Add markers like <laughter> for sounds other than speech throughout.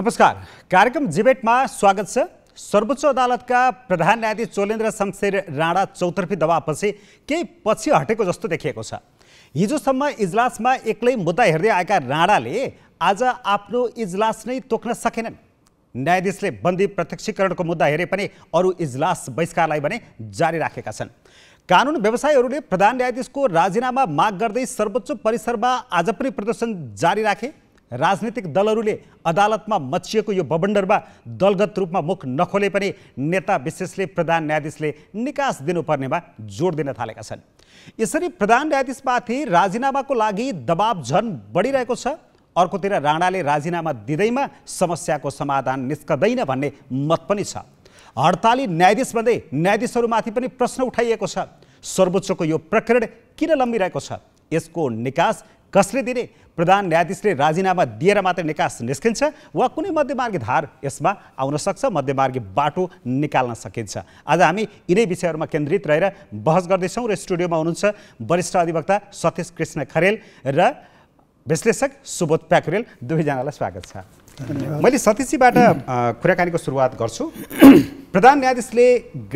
नमस्कार कार्यक्रम जिबेटमा स्वागत छ सर्वोच्च अदालतका प्रधान न्यायाधीश चोलेन्द्र शमशेर राणा चौतर्फी दबापछि केही पछि हटेको जस्तो देखिएको छ हिजोसम्म इजलासमा एक्लै मुद्दा हेर्दै आएका राणाले आज आफ्नो इजलास नै तोक्न सकेनन् न्यायाधीशले बन्दी प्रत्यक्षीकरणको मुद्दा हेरे पनि अरू इजलास बहिष्कारलाई भने जारी राखेका छन् कानुन व्यवसायीहरूले प्रधान न्यायाधीशको राजीनामा माग गर्दै सर्वोच्च परिसरमा आज पनि प्रदर्शन जारी राखे राजनीतिक दलहरूले अदालतमा मचिएको यो बबन्डरमा दलगत रूपमा मुख नखोले पनि नेता विशेषले प्रधान न्यायाधीशले निकास दिनुपर्नेमा जोड दिन थालेका छन् यसरी प्रधान न्यायाधीशमाथि राजीनामाको लागि दबाब झन बढिरहेको छ अर्कोतिर राणाले राजीनामा दिँदैमा समस्याको समाधान निस्कदैन भन्ने मत पनि छ हडताली न्यायाधीश भन्दै न्यायाधीशहरूमाथि पनि प्रश्न उठाइएको छ सर्वोच्चको यो प्रकरण किन लम्बिरहेको छ यसको निकास कसले दिने प्रधान न्यायाधीशले राजीनामा दिएर मात्र निकास निस्किन्छ वा कुनै मध्यमार्गी धार यसमा आउन सक्छ मध्यमार्गी बाटो निकाल्न सकिन्छ आज हामी यिनै विषयहरूमा केन्द्रित रहेर बहस गर्दैछौँ र स्टुडियोमा हुनुहुन्छ वरिष्ठ अधिवक्ता सतीश कृष्ण खरेल र विश्लेषक सुबोध प्याकरेल दुवैजनालाई स्वागत छ मैले सतीशीबाट कुराकानीको सुरुवात गर्छु <clears throat> प्रधान न्यायाधीशले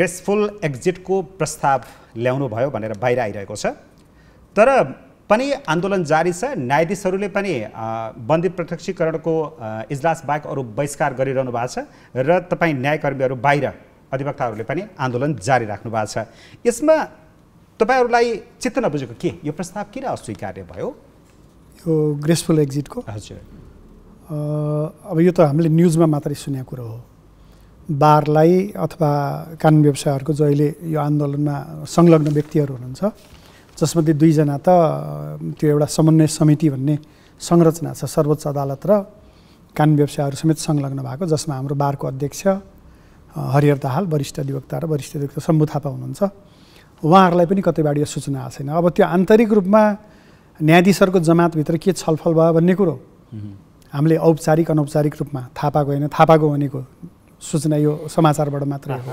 ग्रेसफुल एक्जिटको प्रस्ताव ल्याउनु भयो भनेर बाहिर आइरहेको छ तर पनि आन्दोलन जारी छ न्यायाधीशहरूले पनि बन्दी प्रत्यक्षीकरणको इजलास बाहेक अरू बहिष्कार गरिरहनु भएको छ र तपाईँ न्यायकर्मीहरू बाहिर अधिवक्ताहरूले पनि आन्दोलन जारी राख्नु भएको छ यसमा तपाईँहरूलाई चित्त नबुझेको के यो प्रस्ताव किन अस्वीकार्य भयो यो ग्रेसफुल एक्जिटको हजुर अब यो त हामीले न्युजमा मात्रै सुनेको कुरो हो बारलाई अथवा कानुन व्यवसायहरूको जहिले यो आन्दोलनमा संलग्न व्यक्तिहरू हुनुहुन्छ जसमध्ये दुईजना त त्यो एउटा समन्वय समिति भन्ने संरचना छ सर्वोच्च अदालत र कानुन व्यवसायहरू समेत संलग्न भएको जसमा हाम्रो बारको अध्यक्ष हरिहर दाहाल वरिष्ठ अधिवक्ता र वरिष्ठ अधिवक्ता शम्भु थापा हुनुहुन्छ उहाँहरूलाई पनि कतैबाट यो सूचना आएको छैन अब त्यो आन्तरिक रूपमा न्यायाधीशहरूको जमातभित्र के छलफल भयो भन्ने कुरो हामीले औपचारिक अनौपचारिक रूपमा थापाको पाएको होइन थाहा भनेको सूचना यो समाचारबाट मात्र हो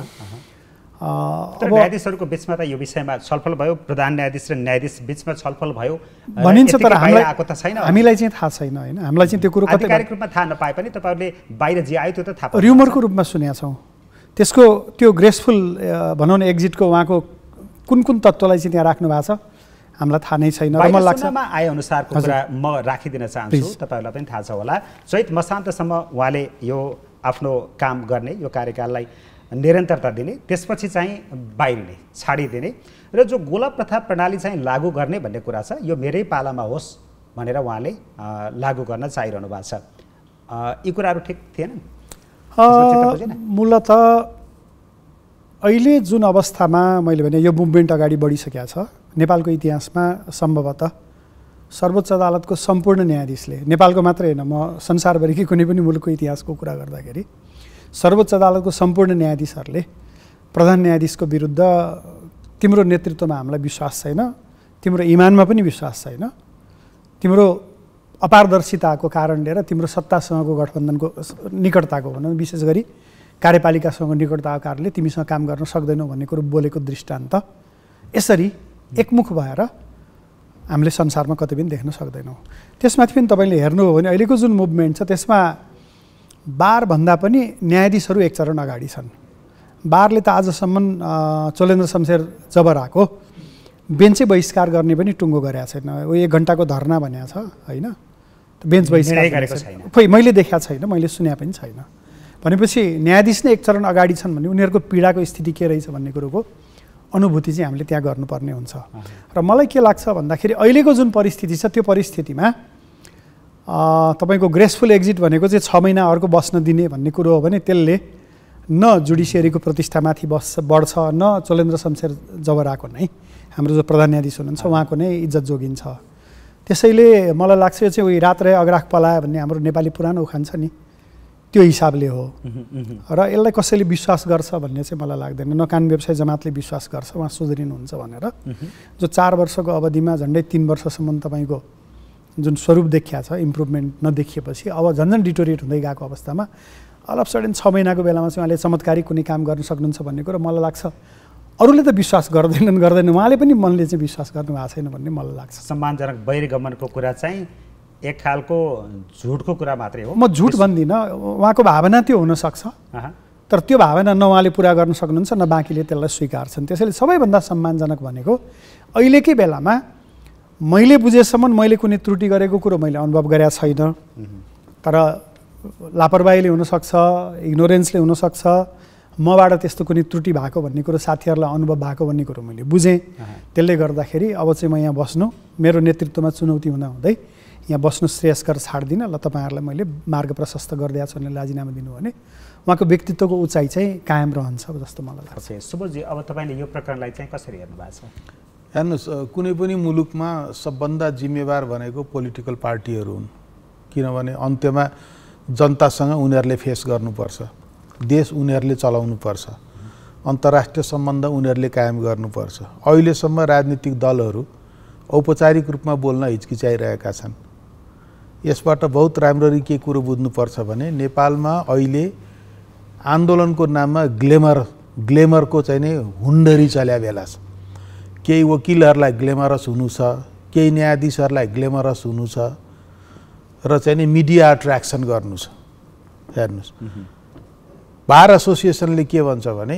तर न्यायाधीशहरूको बिचमा त यो विषयमा छलफल भयो प्रधान न्यायाधीश र न्यायाधीश बिचमा छलफल भयो भनिन्छ तर हामीलाई आएको त छैन हामीलाई चाहिँ थाहा छैन होइन हामीलाई चाहिँ त्यो कुरो आधिकारिक रूपमा थाहा नपाए पनि तपाईँहरूले बाहिर जे आयो त्यो त थाहा र्युमरको रूपमा सुनेको छौँ त्यसको त्यो ग्रेसफुल भनौँ न एक्जिटको उहाँको कुन कुन तत्त्वलाई चाहिँ त्यहाँ राख्नु भएको छ हामीलाई थाहा नै छैन मलाई लाग्छ आए अनुसारको कुरा म राखिदिन चाहन्छु तपाईँहरूलाई पनि थाहा छ होला चैत मसान्तसम्म उहाँले यो आफ्नो काम गर्ने यो कार्यकाललाई निरन्तरता दिने त्यसपछि चाहिँ बाहिरिने छाडिदिने र जो गोला प्रथा प्रणाली चाहिँ लागू गर्ने भन्ने कुरा छ यो मेरै पालामा होस् भनेर उहाँले लागू गर्न चाहिरहनु भएको छ यी कुराहरू ठिक थिएन मूलत अहिले जुन अवस्थामा मैले भने यो मुभमेन्ट अगाडि बढिसकेको छ नेपालको इतिहासमा सम्भवतः सर्वोच्च अदालतको सम्पूर्ण न्यायाधीशले नेपालको मात्रै होइन म संसारभरिकै कुनै पनि मुलुकको इतिहासको कुरा गर्दाखेरि सर्वोच्च अदालतको सम्पूर्ण न्यायाधीशहरूले प्रधान न्यायाधीशको विरुद्ध तिम्रो नेतृत्वमा हामीलाई विश्वास छैन तिम्रो इमानमा पनि विश्वास छैन तिम्रो अपारदर्शिताको कारणले र तिम्रो सत्तासँगको गठबन्धनको निकटताको भनौँ विशेष गरी कार्यपालिकासँग निकटताको कारणले तिमीसँग काम गर्न सक्दैनौ भन्ने कुरो बोलेको दृष्टान्त यसरी एकमुख भएर हामीले संसारमा कतै पनि देख्न सक्दैनौँ त्यसमाथि पनि तपाईँले हो भने अहिलेको जुन मुभमेन्ट छ त्यसमा बारभन्दा पनि न्यायाधीशहरू एक चरण अगाडि छन् बारले त आजसम्म चोलेन्द्र शमशेर जबराको बेन्चै बहिष्कार गर्ने पनि टुङ्गो गरेका छैन ऊ एक घन्टाको धरना भनेको छ होइन बेन्च बहिष्कार खोइ मैले देखाएको छैन मैले सुने पनि छैन भनेपछि न्यायाधीश नै एक चरण अगाडि छन् भने उनीहरूको पीडाको स्थिति के रहेछ भन्ने कुरोको अनुभूति चाहिँ हामीले त्यहाँ गर्नुपर्ने हुन्छ र मलाई के लाग्छ भन्दाखेरि अहिलेको जुन परिस्थिति छ त्यो परिस्थितिमा तपाईँको ग्रेसफुल एक्जिट भनेको चाहिँ छ महिना अर्को बस्न दिने भन्ने कुरो हो भने त्यसले न जुडिसियरीको प्रतिष्ठामाथि बस्छ बढ्छ न चलेन्द्र शमशेर जबराको नै हाम्रो जो प्रधान न्यायाधीश हुनुहुन्छ उहाँको नै इज्जत जोगिन्छ त्यसैले मलाई लाग्छ यो चाहिँ उयो रात रहे अग्राख पलायो भन्ने हाम्रो नेपाली पुरानो उखान छ नि त्यो हिसाबले हो र यसलाई कसैले विश्वास गर्छ भन्ने चाहिँ मलाई लाग्दैन न कान व्यवसाय जमातले विश्वास गर्छ उहाँ सुध्रिनुहुन्छ भनेर जो चार वर्षको अवधिमा झन्डै तिन वर्षसम्म तपाईँको जुन स्वरूप देखिया छ इम्प्रुभमेन्ट नदेखिएपछि अब झन्झन डिटोरिएट हुँदै गएको अवस्थामा अफ सडन छ महिनाको बेलामा चाहिँ उहाँले चमत्कारी कुनै काम गर्न सक्नुहुन्छ भन्ने कुरो मलाई लाग्छ अरूले त विश्वास गर्दैनन् गर्दैन उहाँले पनि मनले चाहिँ विश्वास गर्नु भएको छैन भन्ने मलाई लाग्छ सम्मानजनक बहिर्गमनको कुरा चाहिँ एक खालको झुटको कुरा मात्रै हो म झुट भन्दिनँ उहाँको भावना त्यो हुनसक्छ तर त्यो भावना न उहाँले पुरा गर्न सक्नुहुन्छ न बाँकीले त्यसलाई स्वीकार्छन् त्यसैले सबैभन्दा सम्मानजनक भनेको अहिलेकै बेलामा मैले बुझेसम्म मैले कुनै त्रुटि गरेको कुरो मैले अनुभव गरेका छैन तर लापरवाहीले हुनसक्छ इग्नोरेन्सले हुनसक्छ मबाट त्यस्तो कुनै त्रुटि भएको भन्ने कुरो साथीहरूलाई अनुभव भएको भन्ने कुरो मैले बुझेँ त्यसले गर्दाखेरि अब चाहिँ म यहाँ बस्नु मेरो नेतृत्वमा चुनौती हुँदा हुँदै यहाँ बस्नु श्रेयस्कर छाड्दिनँ ल तपाईँहरूलाई मैले मार्ग प्रशस्त गरिदिएको छु भने राजीनामा दिनु भने उहाँको व्यक्तित्वको उचाइ चाहिँ कायम रहन्छ जस्तो मलाई लाग्छ सुबोधजी अब तपाईँले यो प्रकरणलाई चाहिँ कसरी हेर्नु भएको छ हेर्नुहोस् कुनै पनि मुलुकमा सबभन्दा जिम्मेवार भनेको पोलिटिकल पार्टीहरू हुन् किनभने अन्त्यमा जनतासँग उनीहरूले फेस गर्नुपर्छ देश उनीहरूले चलाउनुपर्छ अन्तर्राष्ट्रिय सम्बन्ध उनीहरूले कायम गर्नुपर्छ अहिलेसम्म राजनीतिक दलहरू औपचारिक रूपमा बोल्न हिचकिचाइरहेका छन् यसबाट बहुत राम्ररी के कुरो बुझ्नुपर्छ भने नेपालमा अहिले आन्दोलनको नाममा ग्लेमर ग्लेमरको चाहिँ नै हुन्डरी चल्या बेला छ केही वकिलहरूलाई ग्ल्यामरस हुनु छ केही न्यायाधीशहरूलाई ग्ल्यामरस हुनु छ र चाहिँ नि मिडिया एट्र्याक्सन गर्नु छ हेर्नुहोस् बार एसोसिएसनले के भन्छ भने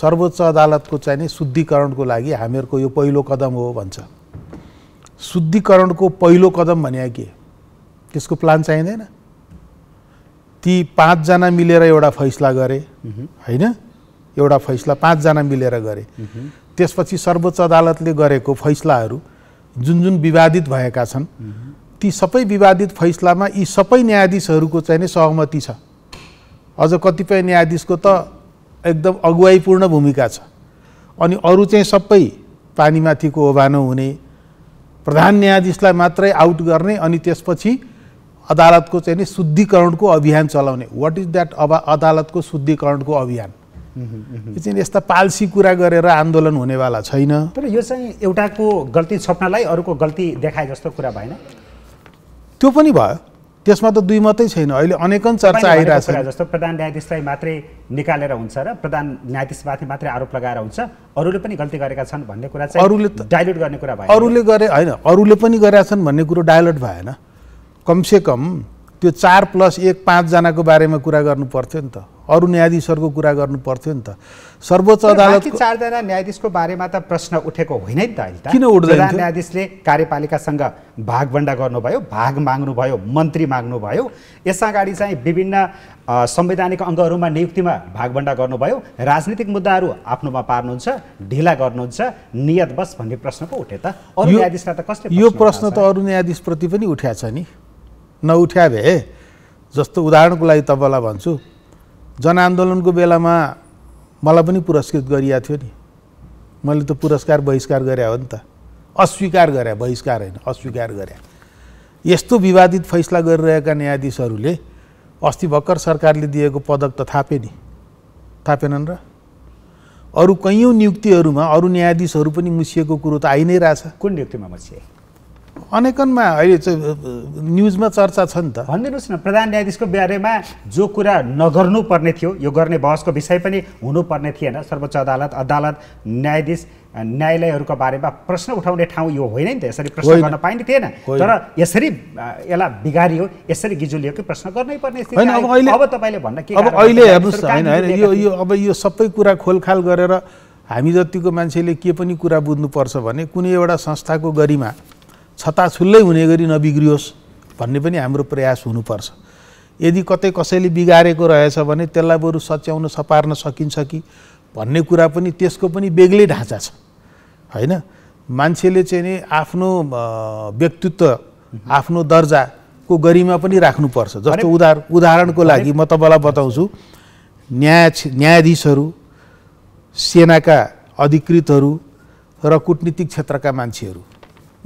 सर्वोच्च अदालतको चाहिँ नि शुद्धिकरणको लागि हामीहरूको यो पहिलो कदम हो भन्छ शुद्धिकरणको पहिलो कदम भने के त्यसको प्लान चाहिँदैन ती पाँचजना मिलेर एउटा फैसला गरे होइन एउटा फैसला पाँचजना मिलेर गरे त्यसपछि सर्वोच्च अदालतले गरेको फैसलाहरू जुन जुन विवादित भएका छन् ती सबै विवादित फैसलामा यी सबै न्यायाधीशहरूको चाहिँ नै सहमति छ अझ कतिपय न्यायाधीशको त एकदम अगुवाईपूर्ण भूमिका छ अनि अरू चाहिँ सबै पानीमाथिको ओभानो हुने प्रधान न्यायाधीशलाई मात्रै आउट गर्ने अनि त्यसपछि अदालतको चाहिँ नि शुद्धिकरणको अभियान चलाउने वाट इज द्याट अब अदालतको शुद्धिकरणको अभियान यो चाहिँ यस्ता पालसी कुरा गरेर आन्दोलन हुनेवाला छैन तर यो चाहिँ एउटाको गल्ती छप्नलाई अरूको गल्ती देखाए जस्तो कुरा भएन त्यो पनि भयो त्यसमा त दुई मात्रै छैन अहिले अनेकन चर्चा आइरहेको छ जस्तो प्रधान न्यायाधीशलाई मात्रै निकालेर हुन्छ र प्रधान न्यायाधीशमाथि मात्रै आरोप लगाएर हुन्छ अरूले पनि गल्ती गरेका छन् भन्ने कुरा चाहिँ अरूले डाइल्युट गर्ने कुरा भयो अरूले गरे होइन अरूले पनि गरेका छन् भन्ने कुरो डाइल्युट भएन कमसेकम त्यो चार प्लस एक पाँचजनाको बारेमा कुरा गर्नु पर्थ्यो नि त अरू न्यायाधीशहरूको कुरा गर्नु पर्थ्यो नि त सर्वोच्च अदालत चारजना न्यायाधीशको बारेमा त प्रश्न उठेको होइन नि त किन उठ्दैन न्यायाधीशले कार्यपालिकासँग भागभन्डा गर्नुभयो भाग माग्नुभयो मन्त्री माग्नुभयो यस अगाडि चाहिँ विभिन्न संवैधानिक अङ्गहरूमा नियुक्तिमा भागभन्डा गर्नुभयो राजनीतिक मुद्दाहरू आफ्नोमा पार्नुहुन्छ ढिला गर्नुहुन्छ नियत बस भन्ने प्रश्न पो उठे त अरू न्यायाधीशलाई त कसले यो प्रश्न त अरू न्यायाधीशप्रति पनि उठ्या छ नि नउठ्या भए जस्तो उदाहरणको लागि तपाईँलाई भन्छु जनआन्दोलनको बेलामा मलाई पनि पुरस्कृत गरिएको थियो नि मैले त पुरस्कार बहिष्कार गरे हो नि त अस्वीकार गरे बहिष्कार होइन अस्वीकार गरे यस्तो विवादित फैसला गरिरहेका न्यायाधीशहरूले अस्ति भर्खर सरकारले दिएको पदक त थापे नि थापेनन् र अरू कैयौँ नियुक्तिहरूमा अरू न्यायाधीशहरू पनि मुसिएको कुरो त आइ नै रहेछ कुन नियुक्तिमा मुसिए अनेकनमा अहिले न्युजमा चर्चा छ नि त भनिदिनुहोस् न प्रधान न्यायाधीशको बारेमा जो कुरा नगर्नु पर्ने थियो यो गर्ने बहसको विषय पनि हुनुपर्ने थिएन सर्वोच्च अदालत अदालत न्यायाधीश न्यायालयहरूको बारेमा प्रश्न उठाउने ठाउँ यो होइन नि त यसरी प्रश्न गर्न पाइने थिएन तर यसरी यसलाई बिगारियो यसरी गिजुलियो कि प्रश्न गर्नै पर्ने अब अब तपाईँले भन्न के अब अहिले हेर्नुहोस् होइन यो यो अब यो सबै कुरा खोलखाल गरेर हामी जतिको मान्छेले के पनि कुरा बुझ्नुपर्छ भने कुनै एउटा संस्थाको गरिमा छताछुल्लै हुने गरी नबिग्रियोस् भन्ने पनि हाम्रो प्रयास हुनुपर्छ यदि कतै कसैले बिगारेको रहेछ भने त्यसलाई बरु सच्याउन सपार्न सकिन्छ कि भन्ने कुरा पनि त्यसको पनि बेग्लै ढाँचा छ होइन मान्छेले चाहिँ नि आफ्नो व्यक्तित्व आफ्नो दर्जाको गरिमा पनि राख्नुपर्छ जस्तो उदाहरण उदाहरणको लागि म तपाईँलाई बताउँछु न्याय न्यायाधीशहरू सेनाका अधिकृतहरू र कुटनीतिक क्षेत्रका मान्छेहरू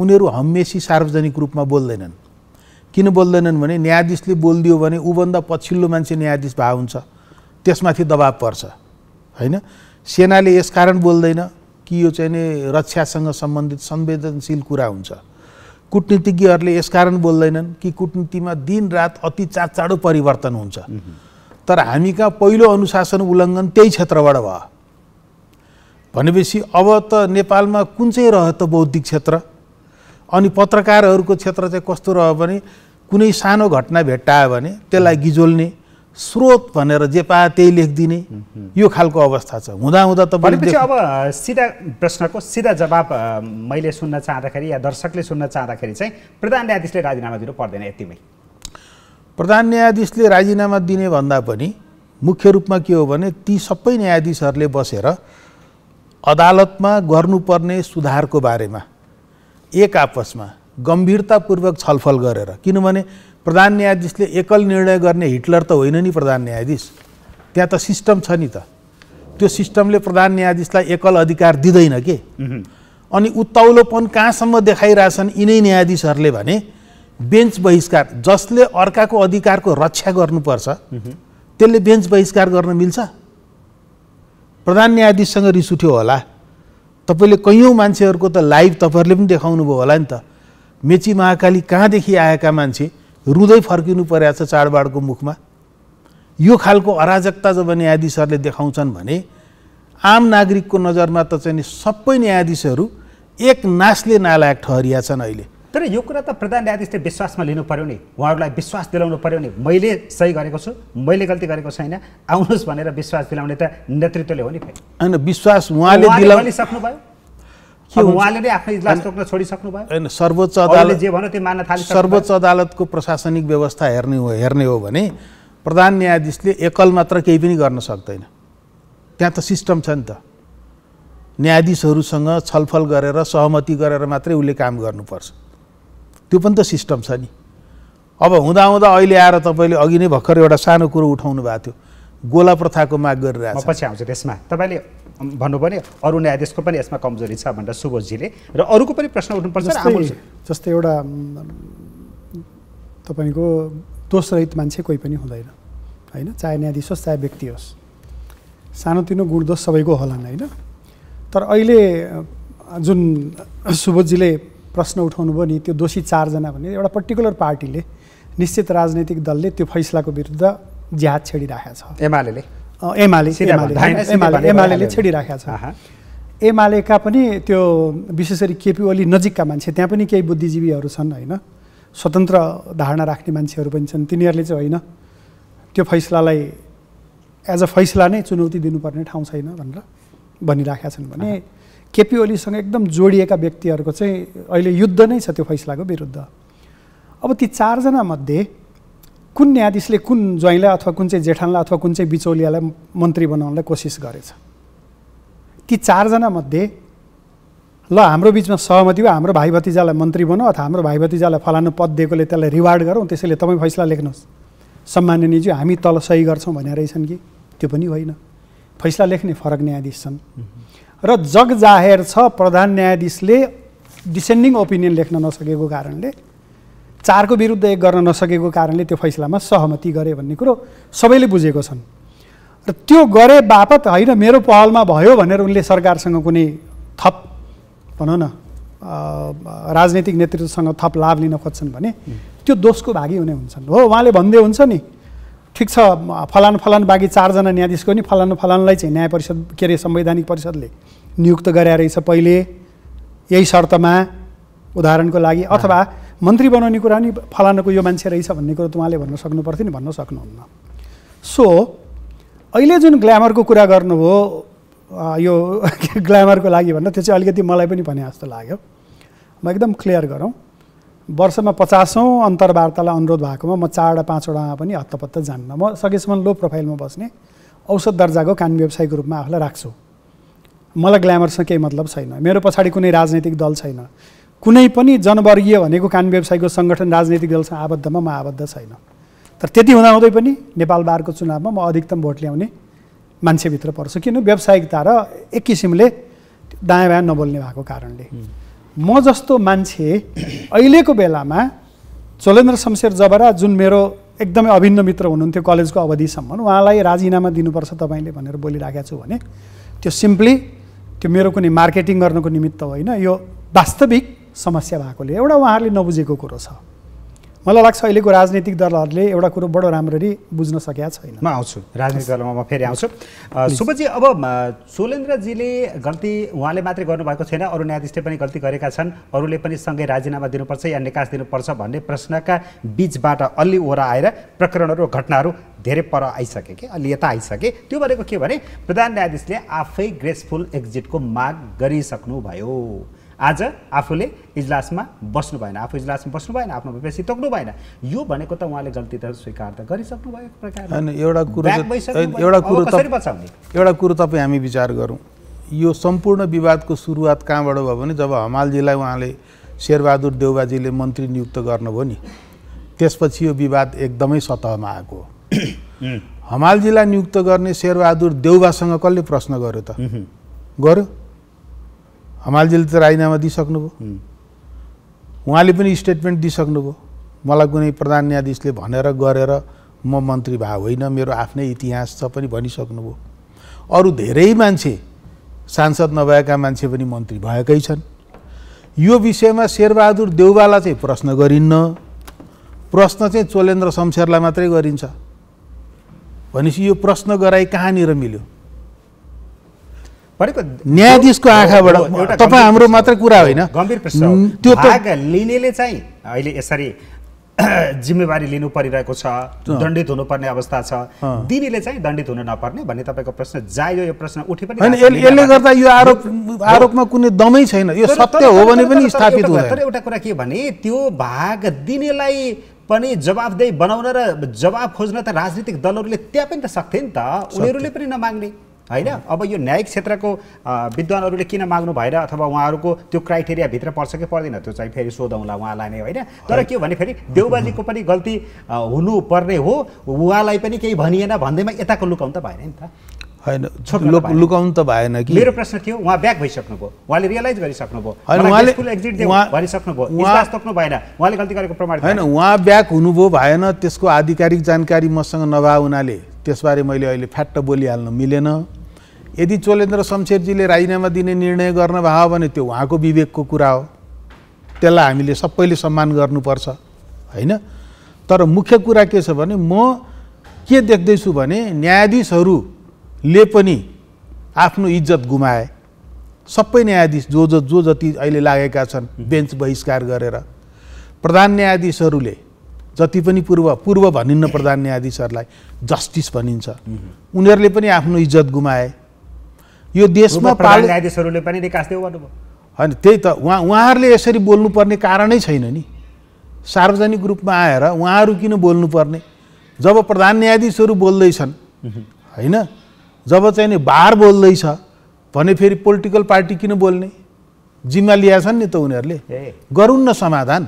उनीहरू हमेसी सार्वजनिक रूपमा बोल्दैनन् किन बोल्दैनन् भने न्यायाधीशले बोलिदियो भने ऊभन्दा पछिल्लो मान्छे न्यायाधीश भए हुन्छ त्यसमाथि दबाब पर्छ होइन सेनाले यस कारण बोल्दैन कि यो चाहिँ नि रक्षासँग सम्बन्धित संवेदनशील कुरा हुन्छ कुटनीतिज्ञहरूले यसकारण बोल्दैनन् कि कुटनीतिमा रात अति चाँडो परिवर्तन हुन्छ तर हामी कहाँ पहिलो अनुशासन उल्लङ्घन त्यही क्षेत्रबाट भयो भनेपछि अब त नेपालमा कुन चाहिँ रह त बौद्धिक क्षेत्र अनि पत्रकारहरूको क्षेत्र चाहिँ कस्तो रह्यो भने कुनै सानो घटना भेट्टायो भने त्यसलाई गिजोल्ने स्रोत भनेर जे पायो त्यही लेखिदिने यो खालको अवस्था छ हुँदाहुँदा भनेपछि अब सिधा प्रश्नको सिधा जवाब मैले सुन्न चाहँदाखेरि या दर्शकले सुन्न चाहँदाखेरि चाहिँ प्रधान न्यायाधीशले राजीनामा दिनु पर्दैन यतिमै प्रधान न्यायाधीशले राजीनामा दिने भन्दा पनि मुख्य रूपमा के हो भने ती सबै न्यायाधीशहरूले बसेर अदालतमा गर्नुपर्ने सुधारको बारेमा एक आपसमा गम्भीरतापूर्वक छलफल गरेर किनभने प्रधान न्यायाधीशले एकल निर्णय गर्ने हिटलर त होइन नि प्रधान न्यायाधीश त्यहाँ त सिस्टम छ नि त त्यो सिस्टमले प्रधान न्यायाधीशलाई एकल अधिकार दिँदैन के अनि उत्ताउलोपन कहाँसम्म देखाइरहेछन् यिनै न्यायाधीशहरूले भने बेन्च बहिष्कार जसले अर्काको अधिकारको रक्षा गर्नुपर्छ त्यसले बेन्च बहिष्कार गर्न मिल्छ प्रधान न्यायाधीशसँग रिस उठ्यो होला तपाईँले कैयौँ मान्छेहरूको त लाइभ तपाईँहरूले पनि देखाउनु भयो होला नि त मेची महाकाली कहाँदेखि आएका मान्छे रुँदै फर्किनु परेको छ चाडबाडको मुखमा यो खालको अराजकता जब न्यायाधीशहरूले देखाउँछन् भने आम नागरिकको नजरमा त चाहिँ सबै न्यायाधीशहरू एक नासले नालायक ठहरिया छन् अहिले तर यो कुरा त प्रधान न्यायाधीशले विश्वासमा लिनु पऱ्यो नि उहाँहरूलाई विश्वास दिलाउनु पऱ्यो नि मैले सही गरेको छु मैले गल्ती गरेको छैन आउनुहोस् भनेर विश्वास दिलाउने त नेतृत्वले हो नि होइन विश्वास उहाँले दिलाउनु सक्नुभयो उहाँले नै आफ्नो इजलास रोक्न छोडिसक्नु भयो होइन सर्वोच्च अदालत जे भन्यो त्यो मान्न थाल्यो सर्वोच्च अदालतको प्रशासनिक व्यवस्था हेर्ने हो हेर्ने हो भने प्रधान न्यायाधीशले एकल मात्र केही पनि गर्न सक्दैन त्यहाँ त सिस्टम छ नि त न्यायाधीशहरूसँग छलफल गरेर सहमति गरेर मात्रै उसले काम गर्नुपर्छ त्यो पनि त सिस्टम छ नि अब हुँदाहुँदा अहिले आएर तपाईँले अघि नै भर्खर एउटा सानो कुरो उठाउनु भएको थियो गोला प्रथाको माग गरिरहेको पछि आउँछु त्यसमा तपाईँले भन्नु भने अरू न्यायाधीशको पनि यसमा कमजोरी छ भनेर सुबोधजीले र अरूको पनि प्रश्न उठ्नुपर्छ जस्तै एउटा तपाईँको दोषरहित मान्छे कोही पनि हुँदैन होइन चाहे न्यायाधीश होस् चाहे व्यक्ति होस् सानोतिनो गुणदोष सबैको होलान् होइन तर अहिले जुन सुबोधजीले प्रश्न उठाउनु भयो नि त्यो दोषी चारजना भने एउटा पर्टिकुलर पार्टीले निश्चित राजनैतिक दलले त्यो फैसलाको विरुद्ध ज्याद छेडिराखेको छ एमाले एमाले एमाले छेडिराखेको छ एमालेका पनि त्यो विशेष गरी केपी ओली नजिकका मान्छे त्यहाँ पनि केही बुद्धिजीवीहरू छन् होइन स्वतन्त्र धारणा राख्ने मान्छेहरू पनि छन् तिनीहरूले चाहिँ होइन त्यो फैसलालाई एज अ फैसला नै चुनौती दिनुपर्ने ठाउँ छैन भनेर भनिराखेका छन् भने केपी ओलीसँग एकदम जोडिएका व्यक्तिहरूको चाहिँ अहिले युद्ध नै छ त्यो फैसलाको विरुद्ध अब ती चारजना मध्ये कुन न्यायाधीशले कुन ज्वाइँलाई अथवा कुन चाहिँ जेठानलाई अथवा कुन चाहिँ बिचौलियालाई मन्त्री बनाउनलाई कोसिस गरेछ ती चारजना मध्ये ल हाम्रो बिचमा सहमति भयो हाम्रो भाइ भतिजालाई मन्त्री बनाऊ अथवा हाम्रो भाइ भतिजालाई फलानु पद दिएकोले त्यसलाई रिवार्ड गरौँ त्यसैले तपाईँ फैसला लेख्नुहोस् सम्माननीयज्यू हामी तल सही गर्छौँ भनेर रहेछन् कि त्यो पनि होइन फैसला लेख्ने फरक न्यायाधीश छन् र जग जाहेर छ प्रधान न्यायाधीशले डिसेन्डिङ ओपिनियन लेख्न नसकेको कारणले चारको विरुद्ध एक गर्न नसकेको कारणले त्यो फैसलामा सहमति गरे भन्ने कुरो सबैले बुझेको छन् र त्यो गरे बापत होइन मेरो पहलमा भयो भनेर उनले सरकारसँग कुनै थप भनौँ न राजनैतिक नेतृत्वसँग थप लाभ लिन खोज्छन् भने त्यो दोषको भागी हुने हुन्छन् हो उहाँले भन्दै हुन्छ नि ठिक छ फलानु फलान बाँकी चारजना न्यायाधीशको नि फलानु फलानलाई चाहिँ न्याय परिषद के अरे संवैधानिक परिषदले नियुक्त गराए रहेछ पहिले यही शर्तमा उदाहरणको लागि अथवा मन्त्री बनाउने कुरा नि फलानुको यो मान्छे रहेछ भन्ने कुरो तपाईँले भन्न सक्नु पर्थ्यो नि भन्न सक्नुहुन्न सो अहिले जुन ग्ल्यामरको कुरा गर्नुभयो यो <laughs> ग्ल्यामरको लागि भन्दा त्यो चाहिँ अलिकति मलाई पनि भने जस्तो लाग्यो म एकदम क्लियर गरौँ वर्षमा पचासौँ अन्तर्वार्तालाई अनुरोध भएकोमा म चारवटा पाँचवटामा पनि हत्तपत्त जान्न म सकेसम्म लो प्रोफाइलमा बस्ने औसत दर्जाको कान व्यवसायको रूपमा आफूलाई राख्छु मलाई ग्ल्यामरसँग केही मतलब छैन मेरो पछाडि कुनै राजनैतिक दल छैन कुनै पनि जनवर्गीय भनेको कान व्यवसायको सङ्गठन राजनैतिक दलसँग आबद्धमा म आबद्ध छैन तर त्यति हुँदाहुँदै पनि नेपाल बारको चुनावमा म अधिकतम भोट ल्याउने मान्छेभित्र पर्छु किन व्यावसायिकता र एक किसिमले दायाँ बायाँ नबोल्ने भएको कारणले म जस्तो मान्छे अहिलेको बेलामा चलेन्द्र शमशेर जबरा जुन मेरो एकदमै अभिन्न मित्र हुनुहुन्थ्यो कलेजको अवधिसम्म उहाँलाई राजीनामा दिनुपर्छ तपाईँले भनेर बोलिराखेको छु भने त्यो सिम्पली त्यो मेरो कुनै मार्केटिङ गर्नको निमित्त होइन यो वास्तविक समस्या भएकोले एउटा उहाँहरूले नबुझेको कुरो छ मलाई लाग्छ अहिलेको राजनीतिक दलहरूले एउटा कुरो बडो राम्ररी बुझ्न सकेका छैन म आउँछु राजनीतिक दलमा म फेरि आउँछु सुबजी अब सोलेन्द्रजीले गल्ती उहाँले मात्रै गर्नुभएको छैन अरू न्यायाधीशले पनि गल्ती गरेका छन् अरूले पनि सँगै राजीनामा दिनुपर्छ या निकास दिनुपर्छ भन्ने प्रश्नका बिचबाट अलि ओह्रा आएर प्रकरणहरू घटनाहरू धेरै पर आइसके कि अलि यता आइसके त्यो भनेको के भने प्रधान न्यायाधीशले आफै ग्रेसफुल एक्जिटको माग गरिसक्नुभयो आज आफूले इजलासमा बस्नु भएन आफू इजलासमा बस्नु भएन आफ्नो भविष्य तोक्नु भएन यो भनेको त उहाँले गल्ती त स्वीकार त गरिसक्नु भएको प्रकार एउटा कुरो एउटा कुरो एउटा कुरो तपाईँ हामी विचार गरौँ यो सम्पूर्ण विवादको सुरुवात कहाँबाट भयो भने जब हमालजीलाई उहाँले शेरबहादुर देउबाजीले मन्त्री नियुक्त गर्नुभयो नि त्यसपछि यो विवाद एकदमै सतहमा आएको <coughs> हमालजीलाई नियुक्त गर्ने शेरबहादुर देउबासँग कसले प्रश्न गर्यो त गर्यो हमालजीले त राजीनामा दिइसक्नुभयो उहाँले पनि स्टेटमेन्ट दिइसक्नुभयो मलाई कुनै प्रधान न्यायाधीशले भनेर गरेर म मन्त्री भए होइन मेरो आफ्नै इतिहास छ पनि भनिसक्नुभयो अरू धेरै मान्छे सांसद नभएका मान्छे पनि मन्त्री भएकै छन् यो विषयमा शेरबहादुर देउबालाई चाहिँ प्रश्न गरिन्न प्रश्न चाहिँ चोलेन्द्र शमशेरलाई मात्रै गरिन्छ भनेपछि यो प्रश्न गराइ कहाँनिर मिल्यो न्यायाधीशको आँखाबाट तपाईँ हाम्रो मात्र कुरा होइन गम्भीर प्रश्न त्यो लिनेले चाहिँ अहिले यसरी <clears throat> जिम्मेवारी लिनु परिरहेको छ दण्डित हुनुपर्ने अवस्था छ दिनेले चाहिँ दण्डित हुन नपर्ने भन्ने तपाईँको प्रश्न जायो यो प्रश्न उठे पनि यसले गर्दा यो आरोप आरोपमा कुनै दमै छैन यो सत्य हो भने पनि स्थापित हुन्छ तर एउटा कुरा के भने त्यो भाग दिनेलाई पनि जवाफदेही बनाउन र जवाफ खोज्न त राजनीतिक दलहरूले त्यहाँ पनि त सक्थे नि त उनीहरूले पनि नमाग्ने होइन अब यो न्यायिक क्षेत्रको विद्वानहरूले किन माग्नु भएर अथवा उहाँहरूको त्यो क्राइटेरियाभित्र पर्छ कि पर्दैन त्यो चाहिँ फेरि सोधौँला उहाँलाई नै होइन तर के भने फेरि देउबाजीको पनि गल्ती हुनुपर्ने हो उहाँलाई पनि केही भनिएन भन्दैमा यताको लुकाउनु त भएन नि त होइन लुकाउनु त भएन कि मेरो प्रश्न थियो उहाँ ब्याक भइसक्नुभयो उहाँले रियलाइज गरिसक्नुभयो भएन उहाँले गल्ती गरेको प्रमाण होइन उहाँ ब्याक हुनुभयो भएन त्यसको आधिकारिक जानकारी मसँग नभए हुनाले त्यसबारे मैले अहिले फ्याट्ट बोलिहाल्न मिलेन यदि चोलेन्द्र शमशेरजीले राजीनामा दिने निर्णय गर्नुभयो भने त्यो उहाँको विवेकको कुरा हो त्यसलाई हामीले सबैले सम्मान गर्नुपर्छ होइन तर मुख्य कुरा के छ भने म के देख्दैछु भने न्यायाधीशहरूले पनि आफ्नो इज्जत गुमाए सबै न्यायाधीश जो जो जो जति अहिले लागेका छन् बेन्च बहिष्कार गरेर प्रधान न्यायाधीशहरूले जति पनि पूर्व पूर्व भनिन्न प्रधान न्यायाधीशहरूलाई जस्टिस भनिन्छ उनीहरूले पनि आफ्नो इज्जत गुमाए यो देशमा न्यायाधीशहरूले पनि देव गर्नुभयो होइन त्यही त उहाँ उहाँहरूले यसरी बोल्नुपर्ने कारणै छैन नि सार्वजनिक रूपमा आएर उहाँहरू किन बोल्नुपर्ने जब प्रधान न्यायाधीशहरू बोल्दैछन् होइन जब चाहिँ नि बार बोल्दैछ भने फेरि पोलिटिकल पार्टी किन बोल्ने जिम्मा लिएछन् नि त उनीहरूले गरून् न समाधान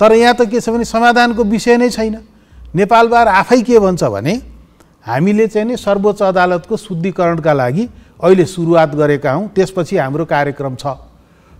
तर यहाँ त के छ भने समाधानको विषय नै छैन नेपालबार आफै के भन्छ भने हामीले चाहिँ नि सर्वोच्च अदालतको शुद्धिकरणका लागि अहिले सुरुवात गरेका हौँ त्यसपछि हाम्रो कार्यक्रम छ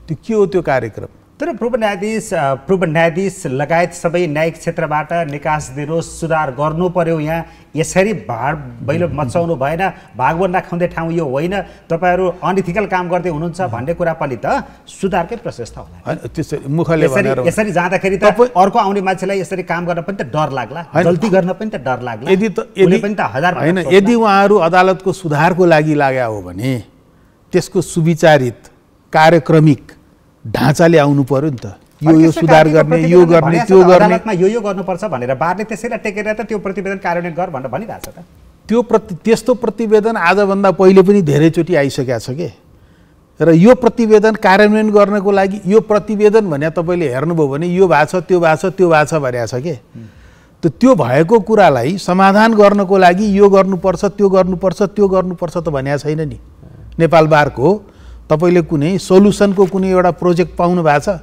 त्यो के हो त्यो कार्यक्रम तर पूर्व न्यायाधीश पूर्व न्यायाधीश लगायत सबै न्यायिक क्षेत्रबाट निकास दिनुहोस् सुधार गर्नु पर्यो यहाँ यसरी भाड बैलो मचाउनु भएन भागवन खुवाउँदै ठाउँ यो होइन तपाईँहरू अनइथिकल काम गर्दै हुनुहुन्छ भन्ने कुरा पनि त सुधारकै प्रशस्त होला मुखले यसरी जाँदाखेरि त अर्को आउने मान्छेलाई यसरी काम गर्न पनि त डर लाग्ला गल्ती गर्न पनि त डर लाग्ला यदि यदि पनि त हजार होइन यदि उहाँहरू अदालतको सुधारको लागि लाग्यो हो भने त्यसको सुविचारित कार्यक्रमिक ढाँचाले आउनु पर्यो नि त यो यो सुधार गर्ने यो गर्ने त्यो गर्ने यो यो गर्नुपर्छ भनेर बारले त्यसैलाई टेकेर त त्यो प्रतिवेदन कार्यान्वयन गर भनेर भनिरहेको छ त त्यो प्रति त्यस्तो प्रतिवेदन आजभन्दा पहिले पनि धेरैचोटि आइसकेको छ कि र यो प्रतिवेदन कार्यान्वयन गर्नको लागि यो प्रतिवेदन भने तपाईँले हेर्नुभयो भने यो भएको छ त्यो भएको छ त्यो भएको छ भनेको छ कि त त्यो भएको कुरालाई समाधान गर्नको लागि यो गर्नुपर्छ त्यो गर्नुपर्छ त्यो गर्नुपर्छ त भनेको छैन नि नेपाल बारको तपाईँले कुनै सोल्युसनको कुनै एउटा प्रोजेक्ट पाउनु भएको छ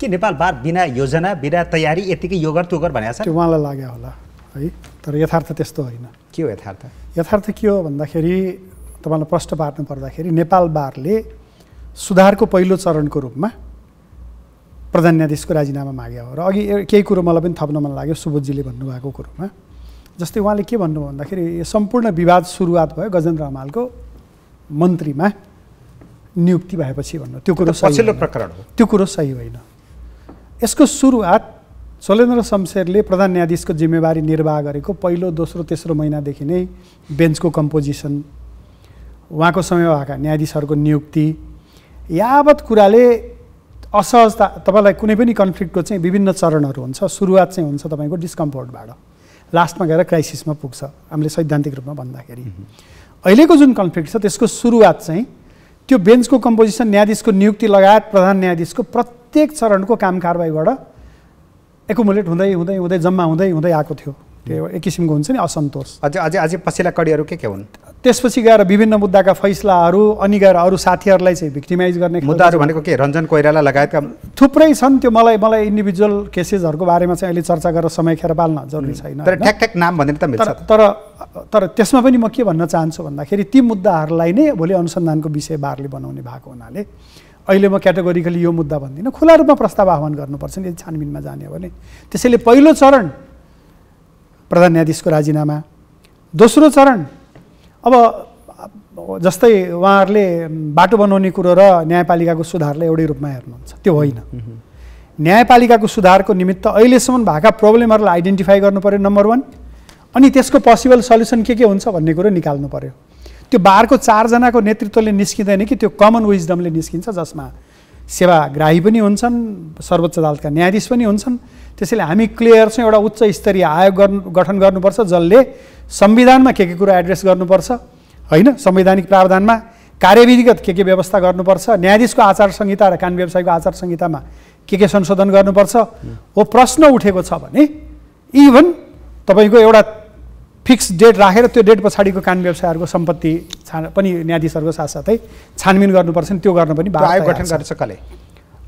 कि नेपाल बार बिना योजना बिना तयारी यतिकै योगर तोगर भनेको छ उहाँलाई लाग्यो होला है तर यथार्थ त्यस्तो होइन के हो यथार्थ यथार्थ के हो भन्दाखेरि तपाईँलाई प्रश्न पार्नु पर्दाखेरि नेपाल बारले सुधारको पहिलो चरणको रूपमा प्रधान न्यायाधीशको राजीनामा माग्यो हो र अघि केही कुरो मलाई पनि थप्न मन लाग्यो सुबोधजीले भन्नुभएको कुरोमा जस्तै उहाँले के भन्नुभयो भन्दाखेरि यो सम्पूर्ण विवाद सुरुवात भयो गजेन्द्र हमालको मन्त्रीमा नियुक्ति भएपछि भन्नु त्यो कुरो पछिल्लो प्रकरण हो त्यो कुरो सही होइन यसको सुरुवात शैलेन्द्र शमशेरले प्रधान न्यायाधीशको जिम्मेवारी निर्वाह गरेको पहिलो दोस्रो तेस्रो महिनादेखि नै बेन्चको कम्पोजिसन उहाँको समय भएका न्यायाधीशहरूको नियुक्ति यावत कुराले असहजता तपाईँलाई कुनै पनि कन्फ्लिक्टको चाहिँ विभिन्न चरणहरू हुन्छ सुरुवात चाहिँ हुन्छ तपाईँको डिस्कम्फोर्टबाट लास्टमा गएर क्राइसिसमा पुग्छ हामीले सैद्धान्तिक रूपमा भन्दाखेरि अहिलेको जुन कन्फ्लिक्ट छ त्यसको सुरुवात चाहिँ त्यो बेन्चको कम्पोजिसन न्यायाधीशको नियुक्ति लगायत प्रधान न्यायाधीशको प्रत्येक चरणको काम कारवाहीबाट एकुमुलेट हुँदै हुँदै हुँदै जम्मा हुँदै हुँदै आएको थियो त्यो एक किसिमको हुन्छ नि असन्तोष अझै अझै अझै पछिल्ला कडीहरू के के हुन् त्यसपछि गएर विभिन्न मुद्दाका फैसलाहरू अनि गएर अरू साथीहरूलाई चाहिँ भिक्टिमाइज गर्ने मुद्दाहरू भनेको के रञ्जन कोइराला लगायतका थुप्रै छन् त्यो मलाई मलाई इन्डिभिजुअल केसेसहरूको बारेमा चाहिँ अहिले चर्चा गरेर समय खेर पाल्न जरुरी छैन तर ठ्याक ठ्याक नाम भनेर त मिल्छ तर तर त्यसमा पनि म के भन्न चाहन्छु भन्दाखेरि ती मुद्दाहरूलाई नै भोलि अनुसन्धानको विषय बारले बनाउने भएको हुनाले अहिले म क्याटेगोरिकली यो मुद्दा भन्दिनँ खुला रूपमा प्रस्ताव आह्वान गर्नुपर्छ नि छानबिनमा जाने हो भने त्यसैले पहिलो चरण प्रधान न्यायाधीशको राजीनामा दोस्रो चरण अब जस्तै उहाँहरूले बाटो बनाउने कुरो र न्यायपालिकाको सुधारलाई एउटै रूपमा हेर्नुहुन्छ त्यो होइन न्यायपालिकाको सुधारको निमित्त अहिलेसम्म भएका प्रब्लमहरूलाई आइडेन्टिफाई गर्नु पऱ्यो नम्बर वान अनि त्यसको पोसिबल सल्युसन के के हुन्छ भन्ने कुरो निकाल्नु पऱ्यो त्यो बारको चारजनाको नेतृत्वले निस्किँदैन कि त्यो कमन विजडमले निस्किन्छ जसमा सेवाग्राही पनि हुन्छन् सर्वोच्च अदालतका न्यायाधीश पनि हुन्छन् त्यसैले हामी क्लियर चाहिँ एउटा उच्च स्तरीय आयोग गर्नु गठन गर्नुपर्छ जसले संविधानमा के के कुरा एड्रेस गर्नुपर्छ होइन संवैधानिक प्रावधानमा कार्यविधिगत के के व्यवस्था गर्नुपर्छ न्यायाधीशको आचार संहिता र कान व्यवसायको आचार संहितामा के के संशोधन गर्नुपर्छ हो प्रश्न उठेको छ भने इभन तपाईँको एउटा फिक्स डेट राखेर त्यो डेट पछाडिको कान व्यवसायहरूको सम्पत्ति छान पनि न्यायाधीशहरूको साथसाथै छानबिन गर्नुपर्छ नि त्यो गर्न पनि आयोग गठन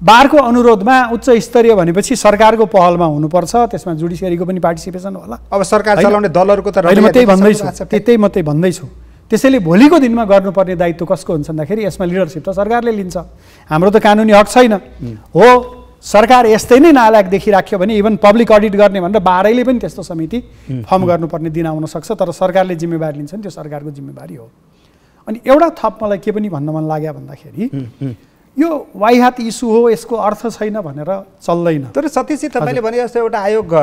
बारको अनुरोधमा उच्च स्तरीय भनेपछि सरकारको पहलमा हुनुपर्छ त्यसमा जुडिसियरीको पनि पार्टिसिपेसन होला अब सरकार चलाउने दलहरूको त म त्यही भन्दैछु त्यही म त्यही भन्दैछु त्यसैले भोलिको दिनमा गर्नुपर्ने दायित्व कसको हुन्छ भन्दाखेरि यसमा लिडरसिप त सरकारले लिन्छ हाम्रो त कानुनी हक छैन हो सरकार यस्तै नै नालायक देखिराख्यो भने इभन पब्लिक अडिट गर्ने भनेर बाह्रैले पनि त्यस्तो समिति फर्म गर्नुपर्ने दिन आउन सक्छ तर सरकारले जिम्मेवारी लिन्छ नि त्यो सरकारको जिम्मेवारी हो अनि एउटा थप मलाई के पनि भन्न मन लाग्यो भन्दाखेरि यो वाइहात इस्यु हो यसको अर्थ छैन भनेर चल्दैन तर सतीशजी तपाईँले भने जस्तो एउटा आयोग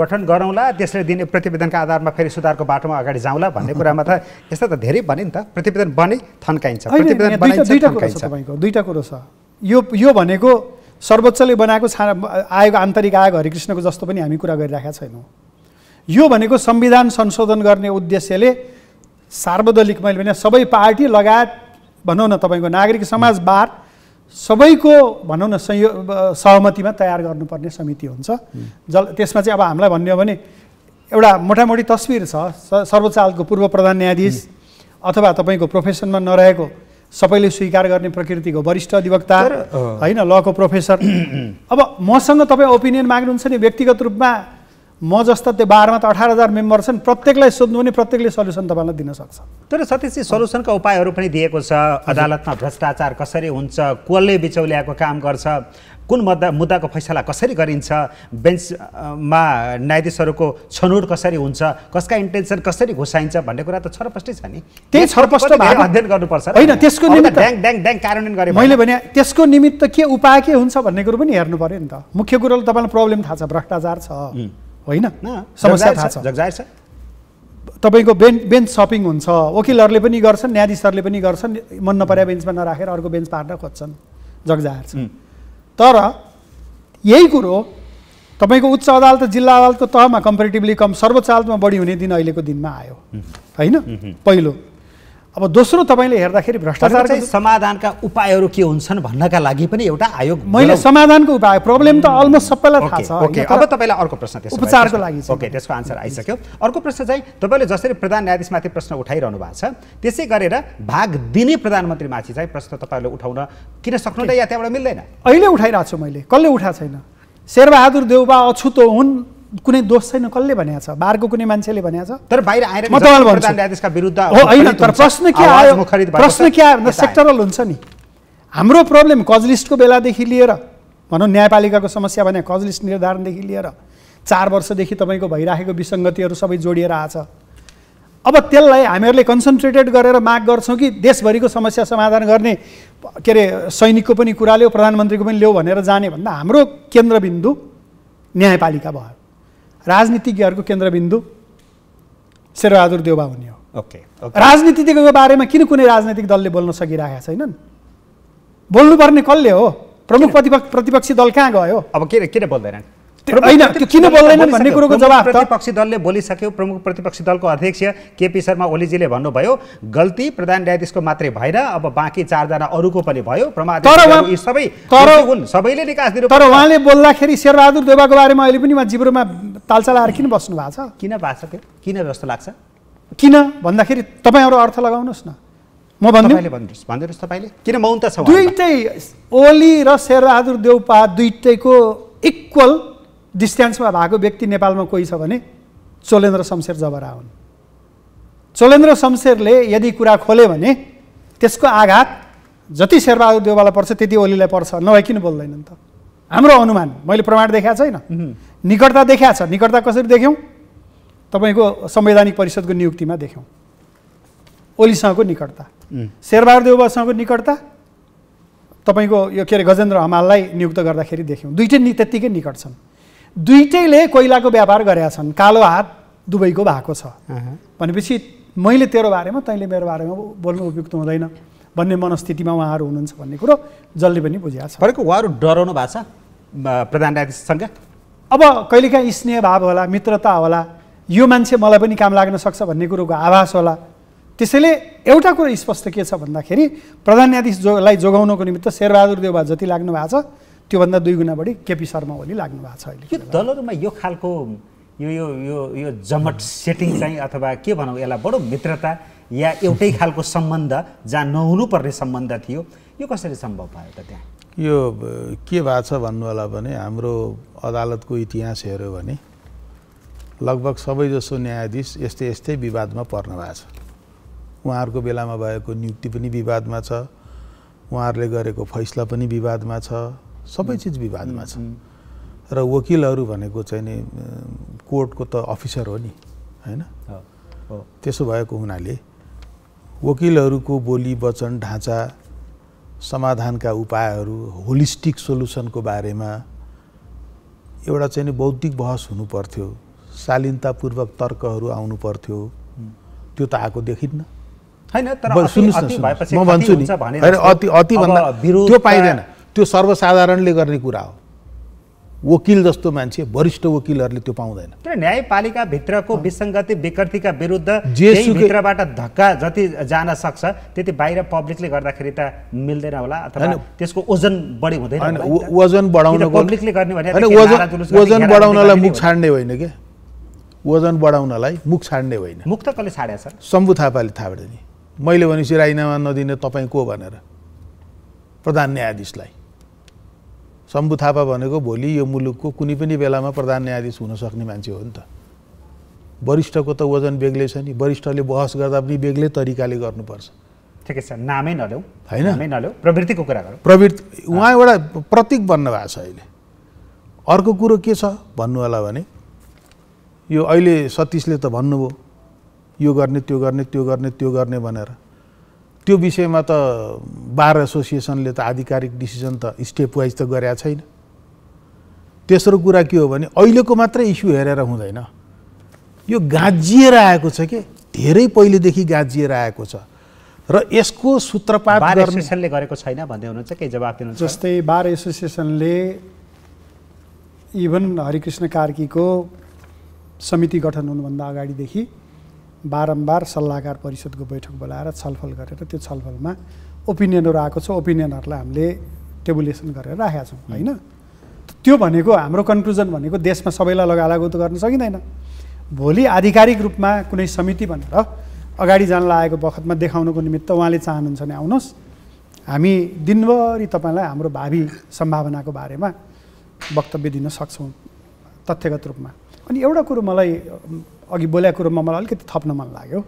गठन गरौँला त्यसले दिने प्रतिवेदनका आधारमा फेरि सुधारको बाटोमा अगाडि जाउँला भन्ने कुरामा त यस्तो त धेरै भन्यो नि त प्रतिवेदन बने थन्काइन्छ दुईवटा कुरो छ तपाईँको दुईवटा कुरो छ यो यो भनेको सर्वोच्चले बनाएको छा आयोग आन्तरिक आयोग हरिकृष्णको जस्तो पनि हामी कुरा गरिरहेका छैनौँ यो भनेको संविधान संशोधन गर्ने उद्देश्यले सार्वदलिक मैले भने सबै पार्टी लगायत भनौँ न तपाईँको नागरिक समाज बार सबैको भनौँ न संयो सहमतिमा तयार गर्नुपर्ने समिति हुन्छ जल त्यसमा चाहिँ अब हामीलाई भन्ने हो भने एउटा मोटामोटी तस्विर छ सर्वोच्च अदालतको पूर्व प्रधान न्यायाधीश अथवा तपाईँको प्रोफेसनमा नरहेको सबैले स्वीकार गर्ने प्रकृतिको वरिष्ठ अधिवक्ता होइन लको प्रोफेसर अब मसँग तपाईँ ओपिनियन माग्नुहुन्छ नि व्यक्तिगत रूपमा म जस्ता त्यो बाह्रमा त अठार हजार मेम्बर छन् प्रत्येकलाई सोध्नु भने प्रत्येकले सल्युसन तपाईँलाई दिन सक्छ तर सतीशजी सल्युसनका उपायहरू पनि दिएको छ अदालतमा भ्रष्टाचार कसरी हुन्छ कसले बिचौलियाको काम गर्छ कुन मुद्दा मुद्दाको फैसला कसरी गरिन्छ बेन्चमा न्यायाधीशहरूको छनौट कसरी हुन्छ कसका इन्टेन्सन कसरी घुसाइन्छ भन्ने कुरा त छरपष्टै छ नि त्यही छरपष्ट अध्ययन गर्नुपर्छ होइन त्यसको निमित्त ड्याङ ड्याङ ड्याङ कार्यान्वयन गरेँ मैले भने त्यसको निमित्त के उपाय के हुन्छ भन्ने कुरो पनि हेर्नु पऱ्यो नि त मुख्य कुरो तपाईँलाई प्रब्लम थाहा छ भ्रष्टाचार छ होइन समस्या थाहा छ छ तपाईँको बेन्च बेन्च सपिङ हुन्छ वकिलहरूले पनि गर्छन् न्यायाधीशहरूले पनि गर्छन् मन नपरे बेन्चमा नराखेर अर्को बेन्च पार्न खोज्छन् जगजाहेर छ तर यही कुरो तपाईँको उच्च अदालत जिल्ला अदालतको तहमा कम्पेरिटिभली कम सर्वोच्च अदालतमा बढी हुने दिन अहिलेको दिनमा आयो होइन पहिलो अब दोस्रो तपाईँले हेर्दाखेरि भ्रष्टाचार समाधानका उपायहरू के हुन्छन् भन्नका लागि पनि एउटा आयोग मैले समाधानको उपाय प्रब्लम त अलमोस्ट hmm. सबैलाई थाहा छ ओके अब तपाईँलाई अर्को प्रश्न त्यसको उपचारको लागि ओके त्यसको आन्सर आइसक्यो अर्को प्रश्न चाहिँ तपाईँले जसरी प्रधान न्यायाधीशमाथि प्रश्न उठाइरहनु भएको छ त्यसै गरेर भाग दिने प्रधानमन्त्रीमाथि चाहिँ प्रश्न तपाईँले उठाउन किन सक्नु या त्यहाँबाट मिल्दैन अहिले उठाइरहेको छु मैले कसले उठाएको छैन शेरबहादुर देउबा अछुतो हुन् कुनै दोष छैन कसले भनेको छ बारको कुनै मान्छेले भनेको छ तर बाहिर आएर म त्यसका विरुद्ध हो होइन तर प्रश्न के आयो प्रश्न के आयो भन्दा सेक्टरल हुन्छ नि हाम्रो प्रब्लम कजलिस्टको बेलादेखि लिएर भनौँ न्यायपालिकाको समस्या भने कजलिस्ट निर्धारणदेखि लिएर चार वर्षदेखि तपाईँको भइराखेको विसङ्गतिहरू सबै जोडिएर आएको छ अब त्यसलाई हामीहरूले कन्सन्ट्रेटेड गरेर माग गर्छौँ कि देशभरिको समस्या समाधान गर्ने के अरे सैनिकको पनि कुरा ल्याऊ प्रधानमन्त्रीको पनि ल्याऊ भनेर जाने भन्दा हाम्रो केन्द्रबिन्दु न्यायपालिका भयो राजनीतिज्ञहरूको केन्द्रबिन्दु शेरबहादुर देउबा हुने हो ओके राजनीतिज्ञको बारेमा किन कुनै राजनैतिक दलले बोल्न सकिरहेका छैनन् बोल्नुपर्ने कसले हो प्रमुख प्रतिपक्ष प्रतिपक्षी दल कहाँ गयो अब के किन बोल्दैनन् होइन त्यो किन बोल्दैन भन्ने कुरोको जवाब प्रतिपक्षी दलले बोलिसक्यो प्रमुख प्रतिपक्षी दलको अध्यक्ष केपी शर्मा ओलीजीले भन्नुभयो गल्ती प्रधान न्यायाधीशको मात्रै भएन अब बाँकी चारजना अरूको पनि भयो सबै तर हुन् सबैले निकास दिनु तर उहाँले बोल्दाखेरि शेरबहादुर देवाको बारेमा अहिले पनि उहाँ जिब्रोमा तालचा लगाएर किन बस्नु भएको छ किन भएको छ त्यो किन जस्तो लाग्छ किन भन्दाखेरि तपाईँहरू अर्थ लगाउनुहोस् न म भनिदिनुहोस् तपाईँले किन मौन त छ दुइटै ओली र शेरबहादुर देउपा दुइटैको इक्वल डिस्ट्यान्समा भएको व्यक्ति नेपालमा कोही छ भने चोलेन्द्र शमशेर जबरा हुन् चोलेन्द्र शमशेरले यदि कुरा खोले भने त्यसको आघात जति शेरबहादुर देवालाई पर्छ त्यति ओलीलाई पर्छ नभए किन बोल्दैनन् त हाम्रो अनुमान मैले प्रमाण देखाएको छैन निकटता देखाएको छ निकटता कसरी देख्यौँ तपाईँको संवैधानिक परिषदको नियुक्तिमा देख्यौँ ओलीसँगको निकटता शेरबहादुर देवालसँगको निकटता तपाईँको यो के अरे गजेन्द्र हमाललाई नियुक्त गर्दाखेरि देख्यौँ दुइटै नि त्यत्तिकै निकट छन् दुइटैले कोइलाको व्यापार गरेका छन् कालो हात दुबईको भएको छ भनेपछि मैले तेरो बारेमा तैँले मेरो बारेमा बोल्नु उपयुक्त हुँदैन भन्ने मनस्थितिमा उहाँहरू हुनुहुन्छ भन्ने कुरो जसले पनि बुझिहाल्छ छ उहाँहरू डराउनु भएको छ प्रधान न्यायाधीशसँग अब कहिलेकाहीँ स्नेह भाव होला मित्रता होला यो मान्छे मलाई पनि काम लाग्न सक्छ भन्ने कुरोको आभास होला त्यसैले एउटा कुरो स्पष्ट के छ भन्दाखेरि प्रधान न्यायाधीश जोलाई जोगाउनको निमित्त शेरबहादुर देवबा जति लाग्नु भएको छ त्योभन्दा दुई गुणा बढी केपी शर्मा ओली लाग्नु भएको छ अहिले यो दलहरूमा यो खालको यो यो यो यो जमट सेटिङ चाहिँ अथवा के भनौँ यसलाई बडो मित्रता या एउटै खालको सम्बन्ध जहाँ नहुनुपर्ने सम्बन्ध थियो यो कसरी सम्भव भयो त त्यहाँ यो के भएको छ भन्नुहोला भने हाम्रो अदालतको इतिहास हेऱ्यो भने लगभग सबैजसो न्यायाधीश यस्तै यस्तै विवादमा पर्नु भएको छ उहाँहरूको बेलामा भएको नियुक्ति पनि विवादमा छ उहाँहरूले गरेको फैसला पनि विवादमा छ सबै चिज विवादमा छ र वकिलहरू भनेको चाहिँ नि कोर्टको त अफिसर हो नि होइन त्यसो भएको हुनाले वकिलहरूको बोली वचन ढाँचा समाधानका उपायहरू होलिस्टिक सोल्युसनको बारेमा एउटा चाहिँ नि बौद्धिक बहस हुनु पर्थ्यो शालीनतापूर्वक तर्कहरू आउनु पर्थ्यो त्यो त आएको देखिन्न होइन त्यो पाइँदैन त्यो सर्वसाधारणले गर्ने कुरा हो वकिल जस्तो मान्छे वरिष्ठ वकिलहरूले त्यो पाउँदैन न्यायपालिका न्यायपालिकाभित्रको विसङ्गति विकृतिका विरुद्ध भित्रबाट धक्का जति जान सक्छ त्यति बाहिर पब्लिकले गर्दाखेरि त मिल्दैन होला अथवा त्यसको ओजन बढी हुँदैन ओजन बढाउन पब्लिकले गर्ने ओजन बढाउनलाई मुख छाड्ने होइन क्या ओजन बढाउनलाई मुख छाड्ने होइन मुख त कसले छाडेछ शम्भु थापाले थाहा मैले भनेपछि राजीनामा नदिने तपाईँ को भनेर प्रधान न्यायाधीशलाई शम्भु थापा भनेको भोलि यो मुलुकको कुनै पनि बेलामा प्रधान न्यायाधीश हुन सक्ने मान्छे हो नि त वरिष्ठको त वजन बेग्लै छ नि वरिष्ठले बहस गर्दा पनि बेग्लै तरिकाले गर्नुपर्छ ठिकै छ नामै नल्याउ होइन प्रवृत्तिको कुरा गरौँ प्रवृत्ति उहाँ एउटा प्रतीक बन्नु भएको छ अहिले अर्को कुरो के छ भन्नु होला भने यो अहिले सतीशले त भन्नुभयो यो गर्ने त्यो गर्ने त्यो गर्ने त्यो गर्ने भनेर त्यो विषयमा त बार एसोसिएसनले त आधिकारिक डिसिजन त स्टेप वाइज त गरेका छैन तेस्रो कुरा के हो भने अहिलेको मात्रै इस्यु हेरेर हुँदैन यो गाजिएर आएको छ कि धेरै पहिलेदेखि गाँजिएर आएको छ र यसको सूत्रपात एसोसिएसनले गरेको छैन भन्दै हुनुहुन्छ केही जवाब दिनु जस्तै बार एसोसिएसनले इभन हरिकृष्ण कार्कीको समिति गठन हुनुभन्दा अगाडिदेखि बारम्बार सल्लाहकार परिषदको बैठक बोलाएर छलफल गरेर त्यो छलफलमा ओपिनियनहरू आएको छ ओपिनियनहरूलाई हामीले टेबुलेसन गरेर राखेका छौँ होइन त्यो भनेको हाम्रो कन्क्लुजन भनेको देशमा सबैलाई लगालगु त गर्न सकिँदैन भोलि आधिकारिक रूपमा कुनै समिति भनेर अगाडि जान लागेको बखतमा देखाउनुको निमित्त उहाँले चाहनुहुन्छ भने आउनुहोस् हामी दिनभरि तपाईँलाई हाम्रो भावी सम्भावनाको बारेमा वक्तव्य दिन सक्छौँ तथ्यगत रूपमा अनि एउटा कुरो मलाई अघि बोलेको कुरोमा मलाई अलिकति थप्न मन लाग्यो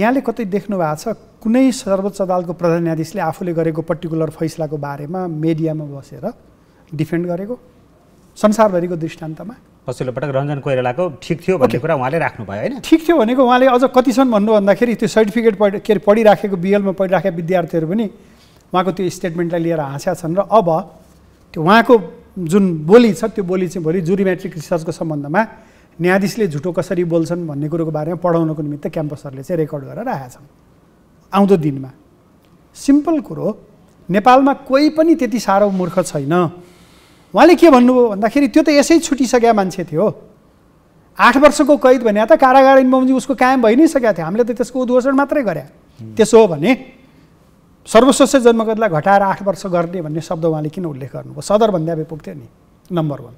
यहाँले कतै देख्नु भएको छ कुनै सर्वोच्च अदालतको प्रधान न्यायाधीशले आफूले गरेको पर्टिकुलर फैसलाको बारेमा मिडियामा बसेर डिफेन्ड गरेको संसारभरिको दृष्टान्तमा पछिल्लो पटक रञ्जन कोइरालाको ठिक थियो भन्ने कुरा उहाँले राख्नुभयो होइन ठिक थियो भनेको उहाँले अझ कति छन् भन्नु भन्दाखेरि त्यो सर्टिफिकेट पढ के अरे पढिराखेको बिएलमा पढिराखेका विद्यार्थीहरू पनि उहाँको त्यो स्टेटमेन्टलाई लिएर हाँस्या छन् र अब त्यो उहाँको जुन बोली छ त्यो बोली चाहिँ भोलि जुरिमेट्रिक रिसर्चको सम्बन्धमा न्यायाधीशले झुटो कसरी बोल्छन् भन्ने कुरोको बारेमा पढाउनको निमित्त क्याम्पसहरूले चाहिँ रेकर्ड गरेर राखेका छन् आउँदो दिनमा सिम्पल कुरो नेपालमा कोही पनि त्यति साह्रो मूर्ख छैन उहाँले के भन्नुभयो भन्दाखेरि त्यो त यसै छुटिसकेको मान्छे थियो आठ वर्षको कैद भने त कारागार इन्बमजी उसको कायम भइ नै सकेको थियो हामीले त त्यसको उद्घोषण मात्रै गरे त्यसो हो भने सर्वश्रेष्ठ जन्मगतलाई घटाएर आठ वर्ष गर्ने भन्ने शब्द उहाँले किन उल्लेख गर्नुभयो सदर सदरभन्दा पुग्थ्यो नि नम्बर वान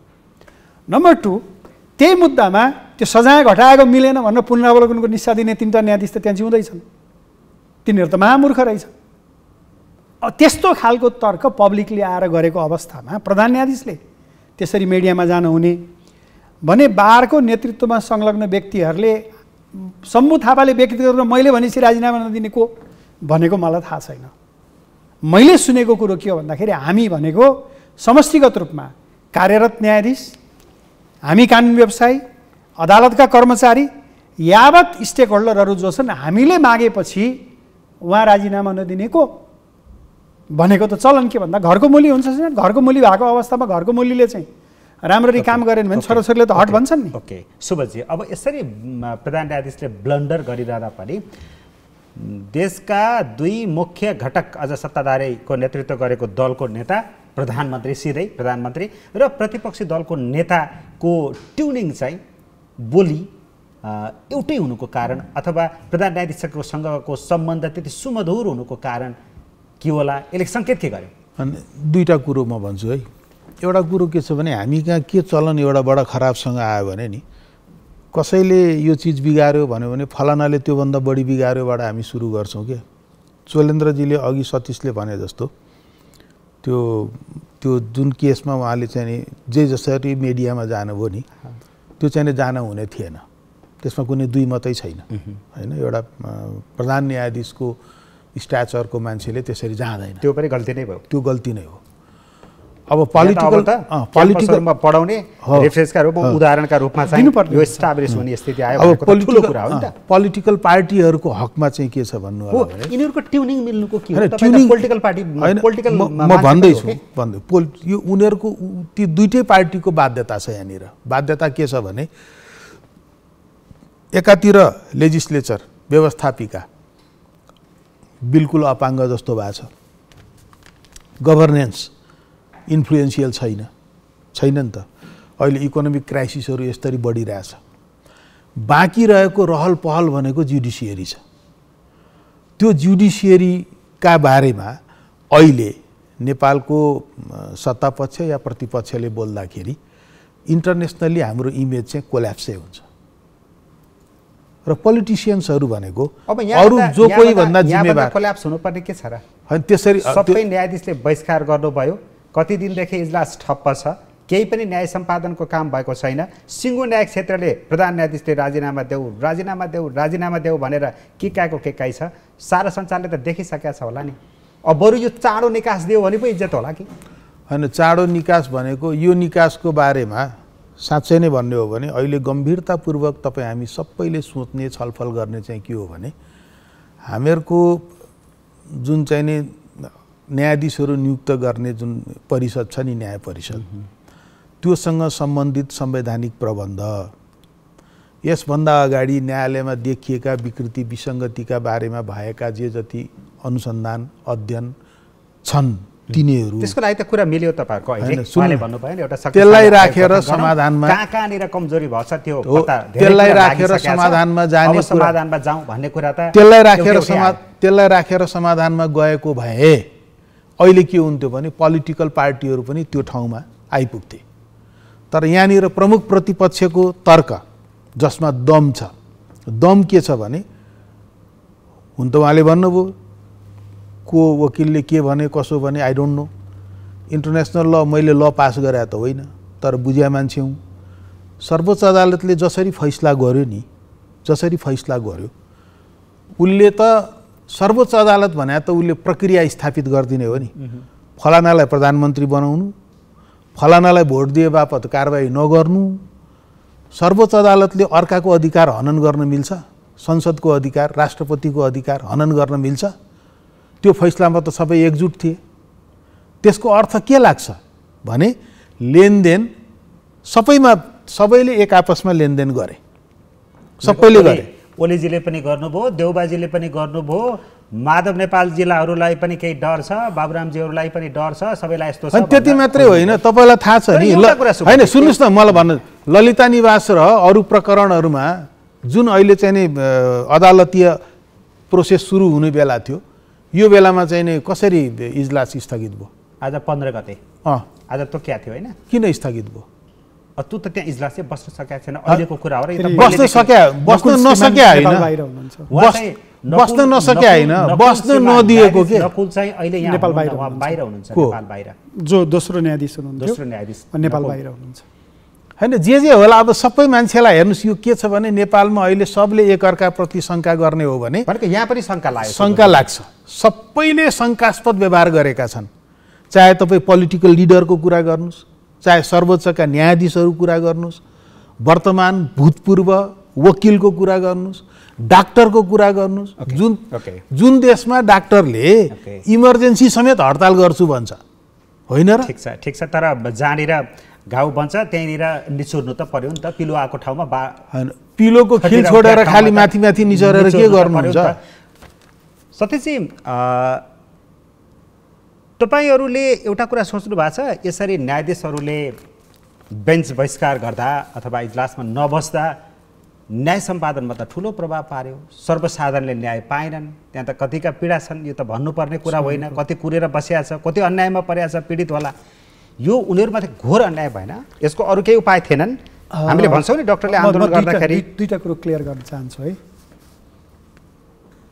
नम्बर टू त्यही मुद्दामा त्यो सजाय घटाएको मिलेन भनेर पुनरावलोकनको निस्सा दिने तिनवटा न्यायाधीश त त्यहाँ जिउँदैछन् तिनीहरू त महामूर्ख रहेछ त्यस्तो खालको तर्क पब्लिकले आएर गरेको अवस्थामा प्रधान न्यायाधीशले त्यसरी मिडियामा जानुहुने भने बारको नेतृत्वमा संलग्न व्यक्तिहरूले सम्मु थापाले व्यक्तिगत मैले भनेपछि राजीनामा नदिने को भनेको मलाई थाहा छैन मैले सुनेको कुरो के हो भन्दाखेरि हामी भनेको समष्टिगत रूपमा कार्यरत न्यायाधीश हामी कानुन व्यवसायी अदालतका कर्मचारी यावत स्टेक होल्डरहरू जो छन् हामीले मागेपछि उहाँ राजिनामा नदिनेको भनेको त चलन के भन्दा घरको मुली हुन्छ घरको मुली भएको अवस्थामा घरको मुलीले चाहिँ राम्ररी okay, काम गरेन भने okay, छोराछोरीले त हट भन्छन् नि ओके okay, शुभजी अब यसरी प्रधान न्यायाधीशले ब्लन्डर गरिरहँदा पनि देशका दुई मुख्य घटक अझ सत्ताधारीको नेतृत्व गरेको दलको नेता प्रधानमन्त्री सिधै प्रधानमन्त्री र प्रतिपक्षी दलको नेताको ट्युनिङ चाहिँ बोली एउटै हुनुको कारण अथवा प्रधान न्यायाधीशसँगको सम्बन्ध त्यति सुमधुर हुनुको कारण के होला यसले सङ्केत के गर्यो अनि दुईवटा कुरो म भन्छु है एउटा कुरो के छ भने हामी कहाँ के चलन एउटाबाट खराबसँग आयो भने नि कसैले यो चिज बिगाऱ्यो भन्यो भने फलानाले त्योभन्दा बढी बिगाऱ्योबाट हामी सुरु गर्छौँ क्या चोलेन्द्रजीले अघि सतीशले भने जस्तो त्यो त्यो जुन केसमा उहाँले चाहिँ नि जे जसरी मिडियामा जानुभयो नि त्यो चाहिँ जान हुने थिएन त्यसमा कुनै दुई मात्रै छैन होइन एउटा प्रधान न्यायाधीशको स्ट्याचरको मान्छेले त्यसरी जाँदैन त्यो पनि गल्ती नै भयो त्यो गल्ती नै हो अब पोलिटिकल पोलिटिकल पढाउने रेफरेन्सका रूपमा उदाहरणका रूपमा चाहिँ यो इस्टाब्लिस हुने स्थिति आयो अब पोलिटिकल कुरा हो नि त पोलिटिकल पार्टीहरूको हकमा चाहिँ के छ भन्नु हो यिनीहरूको ट्युनिङ मिल्नुको के हो ट्युनिङ पोलिटिकल पार्टी पोलिटिकल म भन्दैछु भन्दै यो उनीहरूको ती दुइटै पार्टीको बाध्यता छ यहाँनिर बाध्यता के छ भने एकातिर लेजिस्लेचर व्यवस्थापिका बिल्कुल अपाङ्ग जस्तो भएको छ गभर्नेन्स इन्फ्लुएन्सियल छैन छैन नि त अहिले इकोनोमिक क्राइसिसहरू यसरी बढिरहेछ बाँकी रहेको रहल पहल भनेको जुडिसियरी छ त्यो जुडिसियरीका बारेमा अहिले नेपालको सत्तापक्ष या प्रतिपक्षले बोल्दाखेरि इन्टरनेसनल्ली हाम्रो इमेज चाहिँ कोल्याप्सै हुन्छ र पोलिटिसियन्सहरू भनेको अरू जो कोही भन्दा जिम्मेवार कोल्याप्स हुनुपर्ने के छ र त्यसरी सबै न्यायाधीशले बहिष्कार गर्नुभयो कति दिनदेखि इजलास ठप्प छ केही पनि न्याय सम्पादनको काम भएको छैन सिङ्गो न्याय क्षेत्रले प्रधान न्यायाधीशले राजीनामा देऊ राजीनामा देऊ राजीनामा देऊ भनेर के के काई छ सारा सञ्चारले त देखिसकेका छ होला नि अब बरु यो चाँडो निकास दियो भने पो इज्जत होला कि होइन चाँडो निकास भनेको यो निकासको बारेमा साँच्चै नै भन्ने हो भने अहिले गम्भीरतापूर्वक तपाईँ हामी सबैले सोच्ने छलफल गर्ने चाहिँ के हो भने हामीहरूको जुन चाहिँ नि न्यायाधीशहरू नियुक्त गर्ने जुन परिषद छ नि न्याय परिषद त्योसँग सम्बन्धित संवैधानिक प्रबन्ध यसभन्दा अगाडि न्यायालयमा देखिएका विकृति विसङ्गतिका बारेमा भएका जे जति अनुसन्धान अध्ययन छन् तिनीहरू त्यसको लागि त कुरा मिल्यो तपाईँहरूको त्यसलाई राखेर समाधानमा कहाँ कहाँनिर कमजोरी भएछ त्यो त्यसलाई राखेर समाधानमा जाने समाधानमा जाउँ भन्ने कुरा त त्यसलाई राखेर त्यसलाई राखेर समाधानमा गएको भए अहिले के हुन्थ्यो भने पोलिटिकल पार्टीहरू पनि त्यो ठाउँमा आइपुग्थे तर यहाँनिर प्रमुख प्रतिपक्षको तर्क जसमा दम छ दम के छ भने हुन त उहाँले भन्नुभयो को वकिलले के भने कसो भने आई डोन्ट नो इन्टरनेसनल ल मैले ल पास गराए त होइन तर बुझिया मान्छे हुँ सर्वोच्च अदालतले जसरी फैसला गर्यो नि जसरी फैसला गर्यो उसले त सर्वोच्च अदालत भने त उसले प्रक्रिया स्थापित गरिदिने हो नि फलानालाई प्रधानमन्त्री बनाउनु फलानालाई भोट दिए बापत कारवाही नगर्नु सर्वोच्च अदालतले अर्काको अधिकार हनन गर्न मिल्छ संसदको अधिकार राष्ट्रपतिको अधिकार हनन गर्न मिल्छ त्यो फैसलामा त सबै एकजुट थिए त्यसको अर्थ के लाग्छ भने लेनदेन सबैमा सबैले एक आपसमा लेनदेन गरे सबैले गरे ओलीजीले पनि गर्नुभयो देउबाजीले पनि गर्नुभयो माधव नेपाल जिल्लाहरूलाई पनि केही डर छ बाबुरामजीहरूलाई पनि डर छ सबैलाई यस्तो अनि त्यति मात्रै होइन तपाईँलाई थाहा छ नि होइन सुन्नुहोस् न मलाई भन्नु ललिता निवास र अरू प्रकरणहरूमा जुन अहिले चाहिँ नि अदालतीय प्रोसेस सुरु हुने बेला थियो यो बेलामा चाहिँ नि कसरी इजलास स्थगित भयो आज पन्ध्र गते अँ आज तोकिया थियो होइन किन स्थगित भयो तँ त त्यहाँ चाहिँ बस्न सकेको छैन अहिलेको कुरा हो र बस्न सके बस्न नसके होइन बस्न नसके होइन बस्न नदिएको के नकुल चाहिँ अहिले यहाँ नेपाल बाहिर बाहिर हुनुहुन्छ नेपाल बाहिर जो दोस्रो न्यायाधीश हुनुहुन्छ दोस्रो न्यायाधीश नेपाल बाहिर हुनुहुन्छ होइन जे जे होला अब सबै मान्छेलाई हेर्नुहोस् यो के छ भने नेपालमा अहिले सबले एकअर्काप्रति शङ्का गर्ने हो भने यहाँ पनि शङ्का लाग्छ शङ्का लाग्छ सबैले शङ्कास्पद व्यवहार गरेका छन् चाहे तपाईँ पोलिटिकल लिडरको कुरा गर्नुहोस् चाहे सर्वोच्चका न्यायाधीशहरू कुरा गर्नुहोस् वर्तमान भूतपूर्व वकिलको कुरा गर्नुहोस् डाक्टरको कुरा गर्नुहोस् okay. जुन okay. जुन देशमा डाक्टरले okay. इमर्जेन्सी समेत हडताल गर्छु भन्छ होइन र ठिक छ ठिक छ तर जहाँनिर घाउ बन्छ त्यहीँनिर निचोर्नु त पर्यो नि त पिलो आएको ठाउँमा बा होइन पिलोको खेल छोडेर खालि माथि माथि निचोरेर के गर्नुहुन्छ सत्यजी तपाईँहरूले एउटा कुरा सोच्नु भएको छ यसरी न्यायाधीशहरूले बेन्च बहिष्कार गर्दा अथवा इजलासमा नबस्दा न्याय सम्पादनमा त ठुलो प्रभाव पार्यो सर्वसाधारणले न्याय पाएनन् त्यहाँ त कतिका पीडा छन् यो त भन्नुपर्ने कुरा होइन कति कुरेर बसिया छ कति अन्यायमा परेछ छ पीडित होला यो उनीहरूमाथि घोर अन्याय भएन यसको अरू केही उपाय थिएनन् हामीले भन्छौँ नि डक्टरले आन्दोलन गर्दाखेरि दुईवटा कुरो क्लियर गर्न चाहन्छु है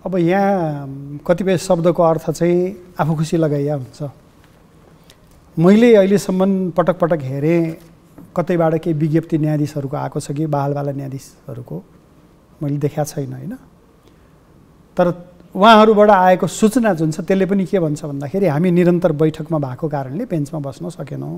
अब यहाँ कतिपय शब्दको अर्थ चाहिँ आफू खुसी लगाइया हुन्छ मैले अहिलेसम्म पटक पटक हेरेँ कतैबाट केही विज्ञप्ति न्यायाधीशहरूको आएको छ कि बालबाला न्यायाधीशहरूको मैले देखाएको छैन होइन तर उहाँहरूबाट आएको सूचना जुन छ त्यसले पनि के भन्छ भन्दाखेरि हामी निरन्तर बैठकमा भएको कारणले बेन्चमा बस्न सकेनौँ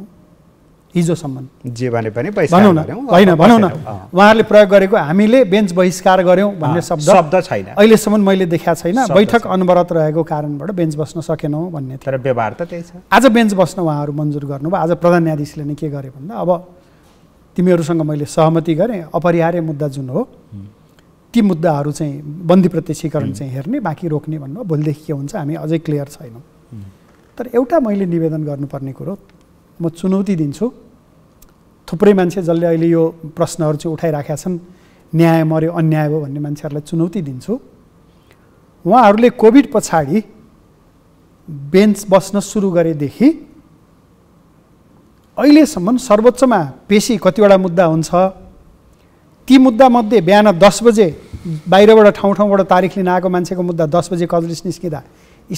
हिजोसम्म जे भने पनि भनौँ न होइन भनौँ न उहाँहरूले प्रयोग गरेको हामीले बेन्च बहिष्कार गऱ्यौँ भन्ने शब्द शब्द छैन अहिलेसम्म मैले देखाएको छैन बैठक अनवरत रहेको कारणबाट बेन्च बस्न सकेनौँ भन्ने तर व्यवहार त त्यही छ आज बेन्च बस्न उहाँहरू मन्जुर गर्नुभयो आज प्रधान न्यायाधीशले नै के गरे भन्दा अब तिमीहरूसँग मैले सहमति गरेँ अपरिहार्य मुद्दा जुन हो ती मुद्दाहरू चाहिँ बन्दी प्रत्यक्षीकरण चाहिँ हेर्ने बाँकी रोक्ने भन्नुभयो भोलिदेखि के हुन्छ हामी अझै क्लियर छैनौँ तर एउटा मैले निवेदन गर्नुपर्ने कुरो म चुनौती दिन्छु थुप्रै मान्छे जसले अहिले यो प्रश्नहरू चाहिँ उठाइराखेका छन् न्याय मऱ्यो अन्याय भयो भन्ने मान्छेहरूलाई चुनौती दिन्छु उहाँहरूले कोभिड पछाडि बेन्च बस्न सुरु गरेदेखि अहिलेसम्म सर्वोच्चमा पेसी कतिवटा मुद्दा हुन्छ ती मुद्दामध्ये बिहान दस बजे बाहिरबाट ठाउँ ठाउँबाट तारिख लिन आएको मान्छेको मुद्दा दस बजे कजलिस निस्किँदा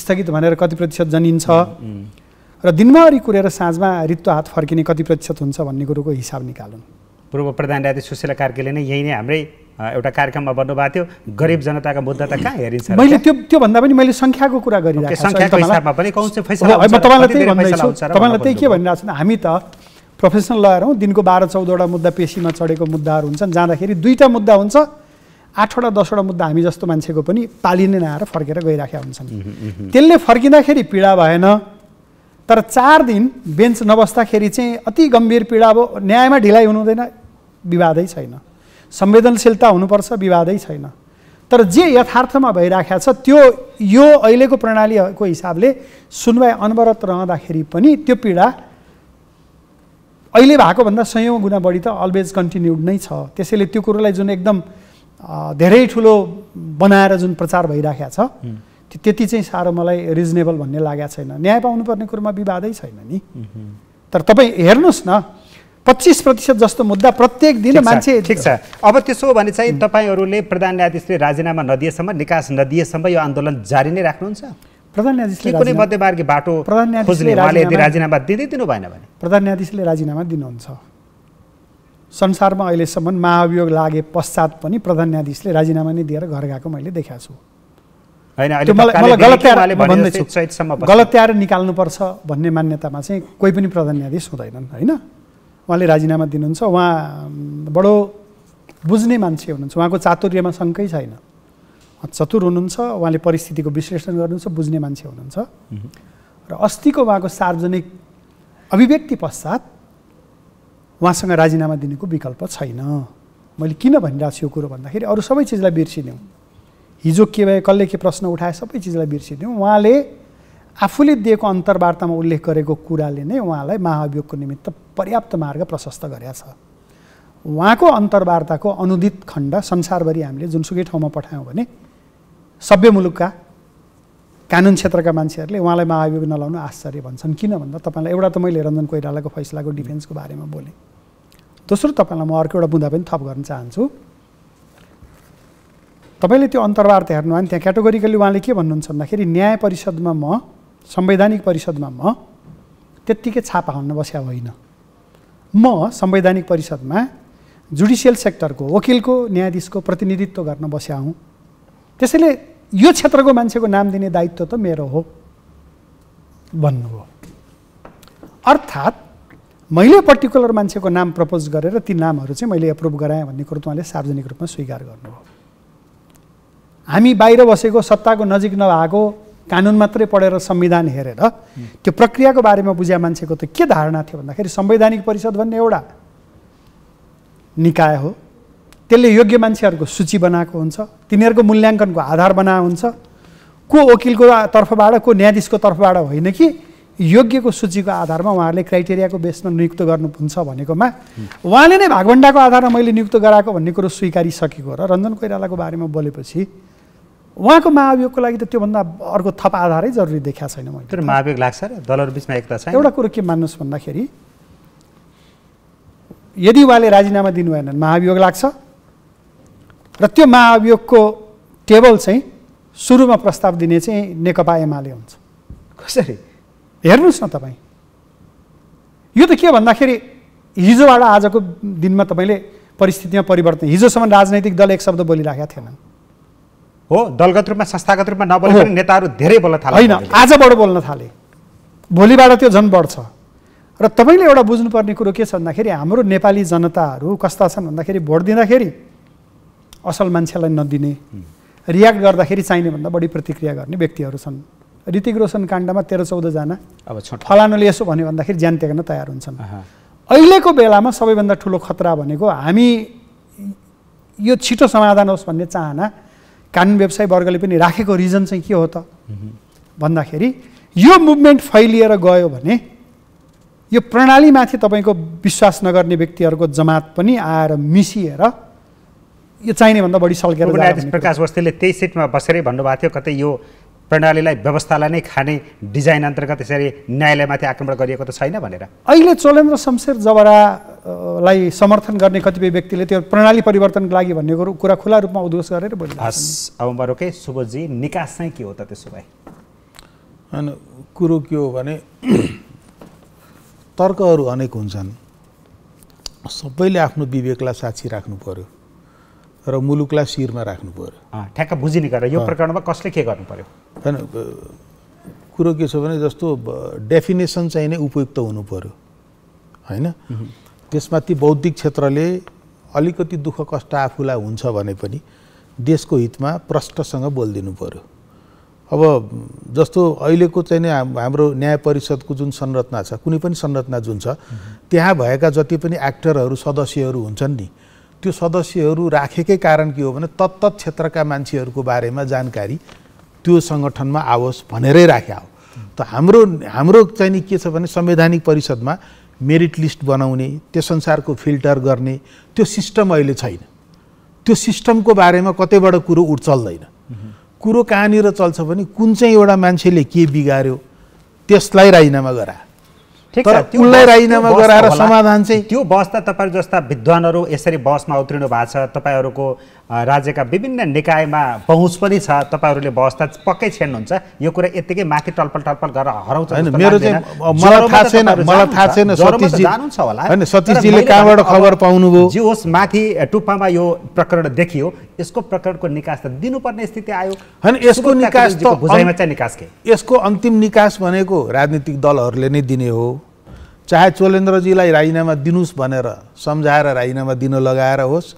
स्थगित भनेर कति प्रतिशत जनिन्छ र दिनभरि कुरेर साँझमा रित्तो हात फर्किने कति प्रतिशत हुन्छ भन्ने कुरोको हिसाब निकालौँ पूर्व प्रधान न्यायाधीश सुशीला कार्कीले नै यही नै हाम्रै एउटा कार्यक्रममा भन्नुभएको थियो गरिब जनताको मुद्दा त कहाँ हेरिन्छ मैले त्यो त्योभन्दा पनि मैले सङ्ख्याको कुरा गरिरहेको छु तपाईँलाई त्यही के भनिरहेको छ हामी त प्रोफेसनल लयर हौँ दिनको बाह्र चौधवटा मुद्दा पेसीमा चढेको मुद्दाहरू हुन्छन् जाँदाखेरि दुईवटा मुद्दा हुन्छ आठवटा दसवटा मुद्दा हामी जस्तो मान्छेको पनि पालिने नआएर फर्केर गइराखेका हुन्छन् त्यसले फर्किँदाखेरि पीडा भएन तर चार दिन बेन्च नबस्दाखेरि चाहिँ अति गम्भीर पीडा अब न्यायमा ढिलाइ हुनु विवादै छैन संवेदनशीलता हुनुपर्छ विवादै छैन तर जे यथार्थमा भइराखेको छ त्यो यो अहिलेको प्रणालीको हिसाबले सुनवाई अनवरत रहँदाखेरि पनि त्यो पीडा अहिले भएको भन्दा सयौँ गुणा बढी त अलवेज कन्टिन्युड नै छ त्यसैले त्यो कुरोलाई जुन एकदम धेरै ठुलो बनाएर जुन प्रचार भइराखेको छ त्यति चाहिँ साह्रो मलाई रिजनेबल भन्ने लागेको छैन न्याय पाउनुपर्ने कुरोमा विवादै छैन नि तर तपाईँ हेर्नुहोस् न पच्चिस प्रतिशत जस्तो मुद्दा प्रत्येक दिन मान्छे ठिक छ अब त्यसो हो भने चाहिँ तपाईँहरूले प्रधान न्यायाधीशले राजीनामा नदिएसम्म निकास नदिएसम्म यो आन्दोलन जारी नै राख्नुहुन्छ प्रधान न्यायाधीशले बाटो प्रधान न्यायाधीशले राजीनामा दिँदै दिनु भएन भने प्रधान न्यायाधीशले राजीनामा दिनुहुन्छ संसारमा अहिलेसम्म महाभियोग लागे पश्चात पनि प्रधान न्यायाधीशले राजीनामा नै दिएर घर गएको मैले देखाएको छु गलत त्याएर निकाल्नुपर्छ भन्ने मान्यतामा चाहिँ कोही पनि प्रधान न्यायाधीश हुँदैनन् होइन उहाँले राजीनामा दिनुहुन्छ उहाँ बडो बुझ्ने मान्छे हुनुहुन्छ उहाँको चातुर्यमा सङ्कै छैन चतुर हुनुहुन्छ उहाँले परिस्थितिको विश्लेषण गर्नुहुन्छ बुझ्ने मान्छे हुनुहुन्छ र अस्तिको उहाँको सार्वजनिक अभिव्यक्ति पश्चात उहाँसँग राजीनामा दिनेको विकल्प छैन मैले किन भनिरहेको छु यो कुरो भन्दाखेरि अरू सबै चिजलाई बिर्सिदिउँ हिजो के भयो कसले के प्रश्न उठाए सबै चिजलाई बिर्सिदिउँ उहाँले आफूले दिएको अन्तर्वार्तामा उल्लेख गरेको कुराले नै उहाँलाई महाअभियोगको निमित्त पर्याप्त मार्ग प्रशस्त गरेका छ उहाँको अन्तर्वार्ताको अनुदित खण्ड संसारभरि हामीले जुनसुकै ठाउँमा पठायौँ भने सभ्य मुलुकका कानुन क्षेत्रका मान्छेहरूले उहाँलाई महाभियोग नलाउनु आश्चर्य भन्छन् किन भन्दा तपाईँलाई एउटा त मैले रञ्जन कोइरालाको फैसलाको डिफेन्सको बारेमा बोलेँ दोस्रो तपाईँलाई म अर्को एउटा बुँदा पनि थप गर्न चाहन्छु तपाईँले त्यो अन्तर्वार्ता हेर्नु भने त्यहाँ क्याटेगोरिकली उहाँले के भन्नुहुन्छ भन्दाखेरि न्याय परिषदमा म संवैधानिक परिषदमा म त्यत्तिकै छापा हान्न बस्या होइन म संवैधानिक परिषदमा जुडिसियल सेक्टरको वकिलको न्यायाधीशको प्रतिनिधित्व गर्न बस्या हुँ त्यसैले यो क्षेत्रको मान्छेको नाम दिने दायित्व त मेरो हो भन्नुभयो अर्थात् मैले पर्टिकुलर मान्छेको नाम प्रपोज गरेर ती नामहरू चाहिँ मैले एप्रुभ गराएँ भन्ने कुरो उहाँले सार्वजनिक रूपमा स्वीकार गर्नुभयो हामी बाहिर बसेको सत्ताको नजिक नभएको कानुन मात्रै पढेर संविधान हेरेर त्यो प्रक्रियाको बारेमा बुझ्या मान्छेको त के धारणा थियो भन्दाखेरि संवैधानिक परिषद भन्ने एउटा निकाय हो त्यसले योग्य मान्छेहरूको सूची बनाएको हुन्छ तिनीहरूको मूल्याङ्कनको आधार बनाएको हुन्छ को वकिलको तर्फबाट को न्यायाधीशको तर्फबाट होइन कि योग्यको सूचीको आधारमा उहाँहरूले क्राइटेरियाको बेसमा नियुक्त गर्नुहुन्छ भनेकोमा उहाँले नै भागभन्डाको आधारमा मैले नियुक्त गराएको भन्ने कुरो स्वीकारिसकेको र रञ्जन कोइरालाको बारेमा बोलेपछि उहाँको महाभियोगको लागि त त्योभन्दा अर्को थप आधारै जरुरी देखाएको छैन मैले तर महाभियोग लाग्छ र दलहरू बिचमा एकता छ एउटा कुरो के मान्नुहोस् भन्दाखेरि यदि उहाँले राजीनामा दिनु भएन महाभियोग लाग्छ र त्यो महाभियोगको टेबल चाहिँ सुरुमा प्रस्ताव दिने चाहिँ नेकपा एमाले हुन्छ कसरी हेर्नुहोस् न तपाईँ यो त के भन्दाखेरि हिजोबाट आजको दिनमा तपाईँले परिस्थितिमा परिवर्तन हिजोसम्म राजनैतिक दल एक शब्द बोलिराखेका थिएनन् हो दलगत रूपमा संस्थागत रूपमा नबोले पनि नेताहरू धेरै बोल्न थाले होइन आजबाट बोल्न थाले भोलिबाट त्यो झन् बढ्छ र तपाईँले एउटा बुझ्नुपर्ने कुरो के छ भन्दाखेरि हाम्रो नेपाली जनताहरू कस्ता छन् भन्दाखेरि भोट दिँदाखेरि असल मान्छेलाई नदिने रियाक्ट गर्दाखेरि चाहिने भन्दा बढी प्रतिक्रिया गर्ने व्यक्तिहरू छन् ऋतिक रोशन काण्डमा तेह्र चौधजना अब फलानुले यसो भन्यो भन्दाखेरि ज्यान त्याग्न तयार हुन्छन् अहिलेको बेलामा सबैभन्दा ठुलो खतरा भनेको हामी यो छिटो समाधान होस् भन्ने चाहना कानुन व्यवसाय वर्गले पनि राखेको रिजन चाहिँ के हो त भन्दाखेरि यो मुभमेन्ट फैलिएर गयो भने यो प्रणालीमाथि तपाईँको विश्वास नगर्ने व्यक्तिहरूको जमात पनि आएर मिसिएर यो चाहिने भन्दा बढी सल्केर प्रकाश बस्तीले त्यही सिटमा बसेरै भन्नुभएको थियो कतै यो प्रणालीलाई व्यवस्थालाई नै खाने डिजाइन अन्तर्गत यसरी न्यायालयमाथि आक्रमण गरिएको त छैन भनेर अहिले चोलेन्द्र शमशेर जबरालाई समर्थन गर्ने कतिपय व्यक्तिले त्यो प्रणाली परिवर्तनको लागि भन्ने कुरा खुला रूपमा उद्घोष गरेर बोल्नु हस् अब म रोकेँ शुभजी निकास चाहिँ के हो त त्यसो भए होइन कुरो के हो भने <clears throat> तर्कहरू अनेक हुन्छन् सबैले आफ्नो विवेकलाई साक्षी राख्नु पऱ्यो र मुलुकलाई शिरमा राख्नु पऱ्यो ठ्याक्क बुझिने गरेर यो प्रकरणमा कसले के गर्नु पऱ्यो होइन कुरो के छ भने जस्तो डेफिनेसन चाहिँ नै उपयुक्त हुनु पऱ्यो होइन त्यसमाथि बौद्धिक क्षेत्रले अलिकति दुःख कष्ट आफूलाई हुन्छ भने पनि देशको हितमा प्रष्टसँग बोलिदिनु पऱ्यो अब जस्तो अहिलेको चाहिँ नै हाम्रो न्याय परिषदको जुन संरचना छ कुनै पनि संरचना जुन छ त्यहाँ भएका जति पनि एक्टरहरू सदस्यहरू हुन्छन् नि त्यो सदस्यहरू राखेकै कारण के हो भने तत्त क्षेत्रका मान्छेहरूको बारेमा जानकारी त्यो सङ्गठनमा आओस् भनेरै राख्या हो त हाम्रो हाम्रो चाहिँ नि के छ भने संवैधानिक परिषदमा मेरिट लिस्ट बनाउने त्यस अनुसारको फिल्टर गर्ने त्यो सिस्टम अहिले छैन त्यो सिस्टमको बारेमा कतैबाट कुरो उठ चल्दैन कुरो कहाँनिर चल्छ भने कुन चाहिँ एउटा मान्छेले के बिगार्यो त्यसलाई राजीनामा गरा छ उनलाई राजीनामा गराएर समाधान चाहिँ त्यो त तपाईँ जस्ता विद्वानहरू यसरी बसमा उत्रिनु भएको छ तपाईँहरूको राज्यका विभिन्न निकायमा पहुँच पनि छ तपाईँहरूले व्यवस्था पक्कै छेड्नुहुन्छ यो कुरा यत्तिकै माथि टलपल टलपल गरेर हराउँछ मेरो चाहिँ मलाई थाहा छैन मलाई थाहा छैन सतीशजी होला होइन सतीशजीले कहाँबाट खबर पाउनुभयो होस् माथि टुप्पामा यो प्रकरण देखियो यसको प्रकरणको निकास त दिनुपर्ने स्थिति आयो होइन यसको निकास त बुझाइमा चाहिँ निकास के यसको अन्तिम निकास भनेको राजनीतिक दलहरूले नै दिने हो चाहे चोलेन्द्रजीलाई राजीनामा दिनुहोस् भनेर सम्झाएर राजीनामा दिन लगाएर होस्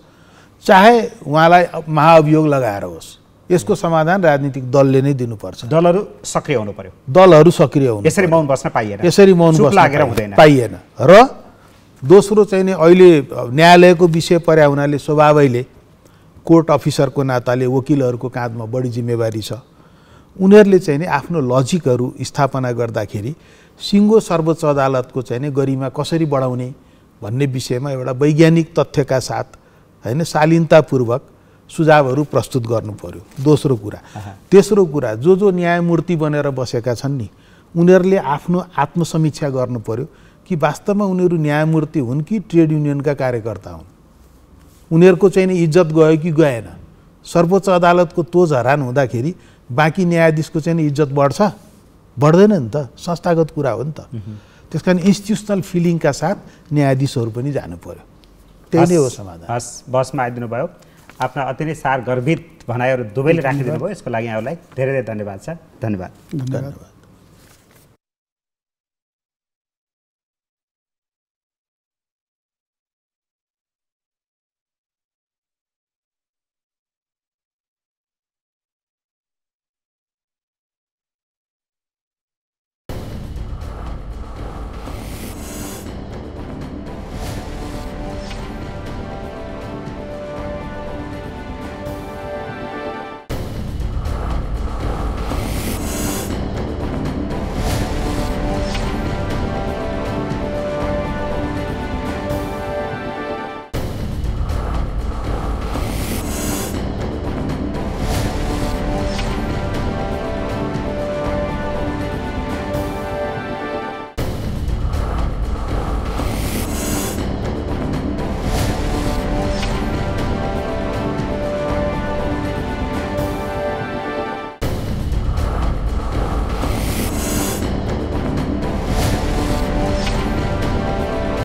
चाहे उहाँलाई महाअभियोग लगाएर होस् यसको समाधान राजनीतिक दलले नै दिनुपर्छ दलहरू सक्रिय हुनु पर्यो दलहरू सक्रिय हुनु यसरी मौन बस्न पाइएन यसरी मौन बस्न पाइएन र दोस्रो चाहिँ नि अहिले न्यायालयको विषय परे हुनाले स्वभावैले कोर्ट अफिसरको नाताले वकिलहरूको काँधमा बढी जिम्मेवारी छ उनीहरूले चाहिँ नि आफ्नो लजिकहरू स्थापना गर्दाखेरि सिङ्गो सर्वोच्च अदालतको चाहिँ नि गरिमा कसरी बढाउने भन्ने विषयमा एउटा वैज्ञानिक तथ्यका साथ होइन शालीनतापूर्वक सुझावहरू प्रस्तुत गर्नु पर्यो दोस्रो कुरा तेस्रो कुरा जो जो न्यायमूर्ति बनेर बसेका छन् नि उनीहरूले आफ्नो आत्मसमीक्षा गर्नु पर्यो कि वास्तवमा उनीहरू न्यायमूर्ति हुन् कि ट्रेड युनियनका कार्यकर्ता हुन् उनीहरूको चाहिँ इज्जत गयो कि गएन सर्वोच्च अदालतको तोज हरान हुँदाखेरि बाँकी न्यायाधीशको चाहिँ इज्जत बढ्छ बढ्दैन नि त संस्थागत कुरा हो नि त त्यस कारण इन्स्टिट्युसनल फिलिङका साथ न्यायाधीशहरू पनि जानु पर्यो त्यही नै हो समाधान हस् बसमा आइदिनु भयो आफ्ना अति नै सार गर्भित भनाइहरू दुवैले राखिदिनु भयो यसको लागि यहाँलाई धेरै धेरै धन्यवाद छ धन्यवाद धन्यवाद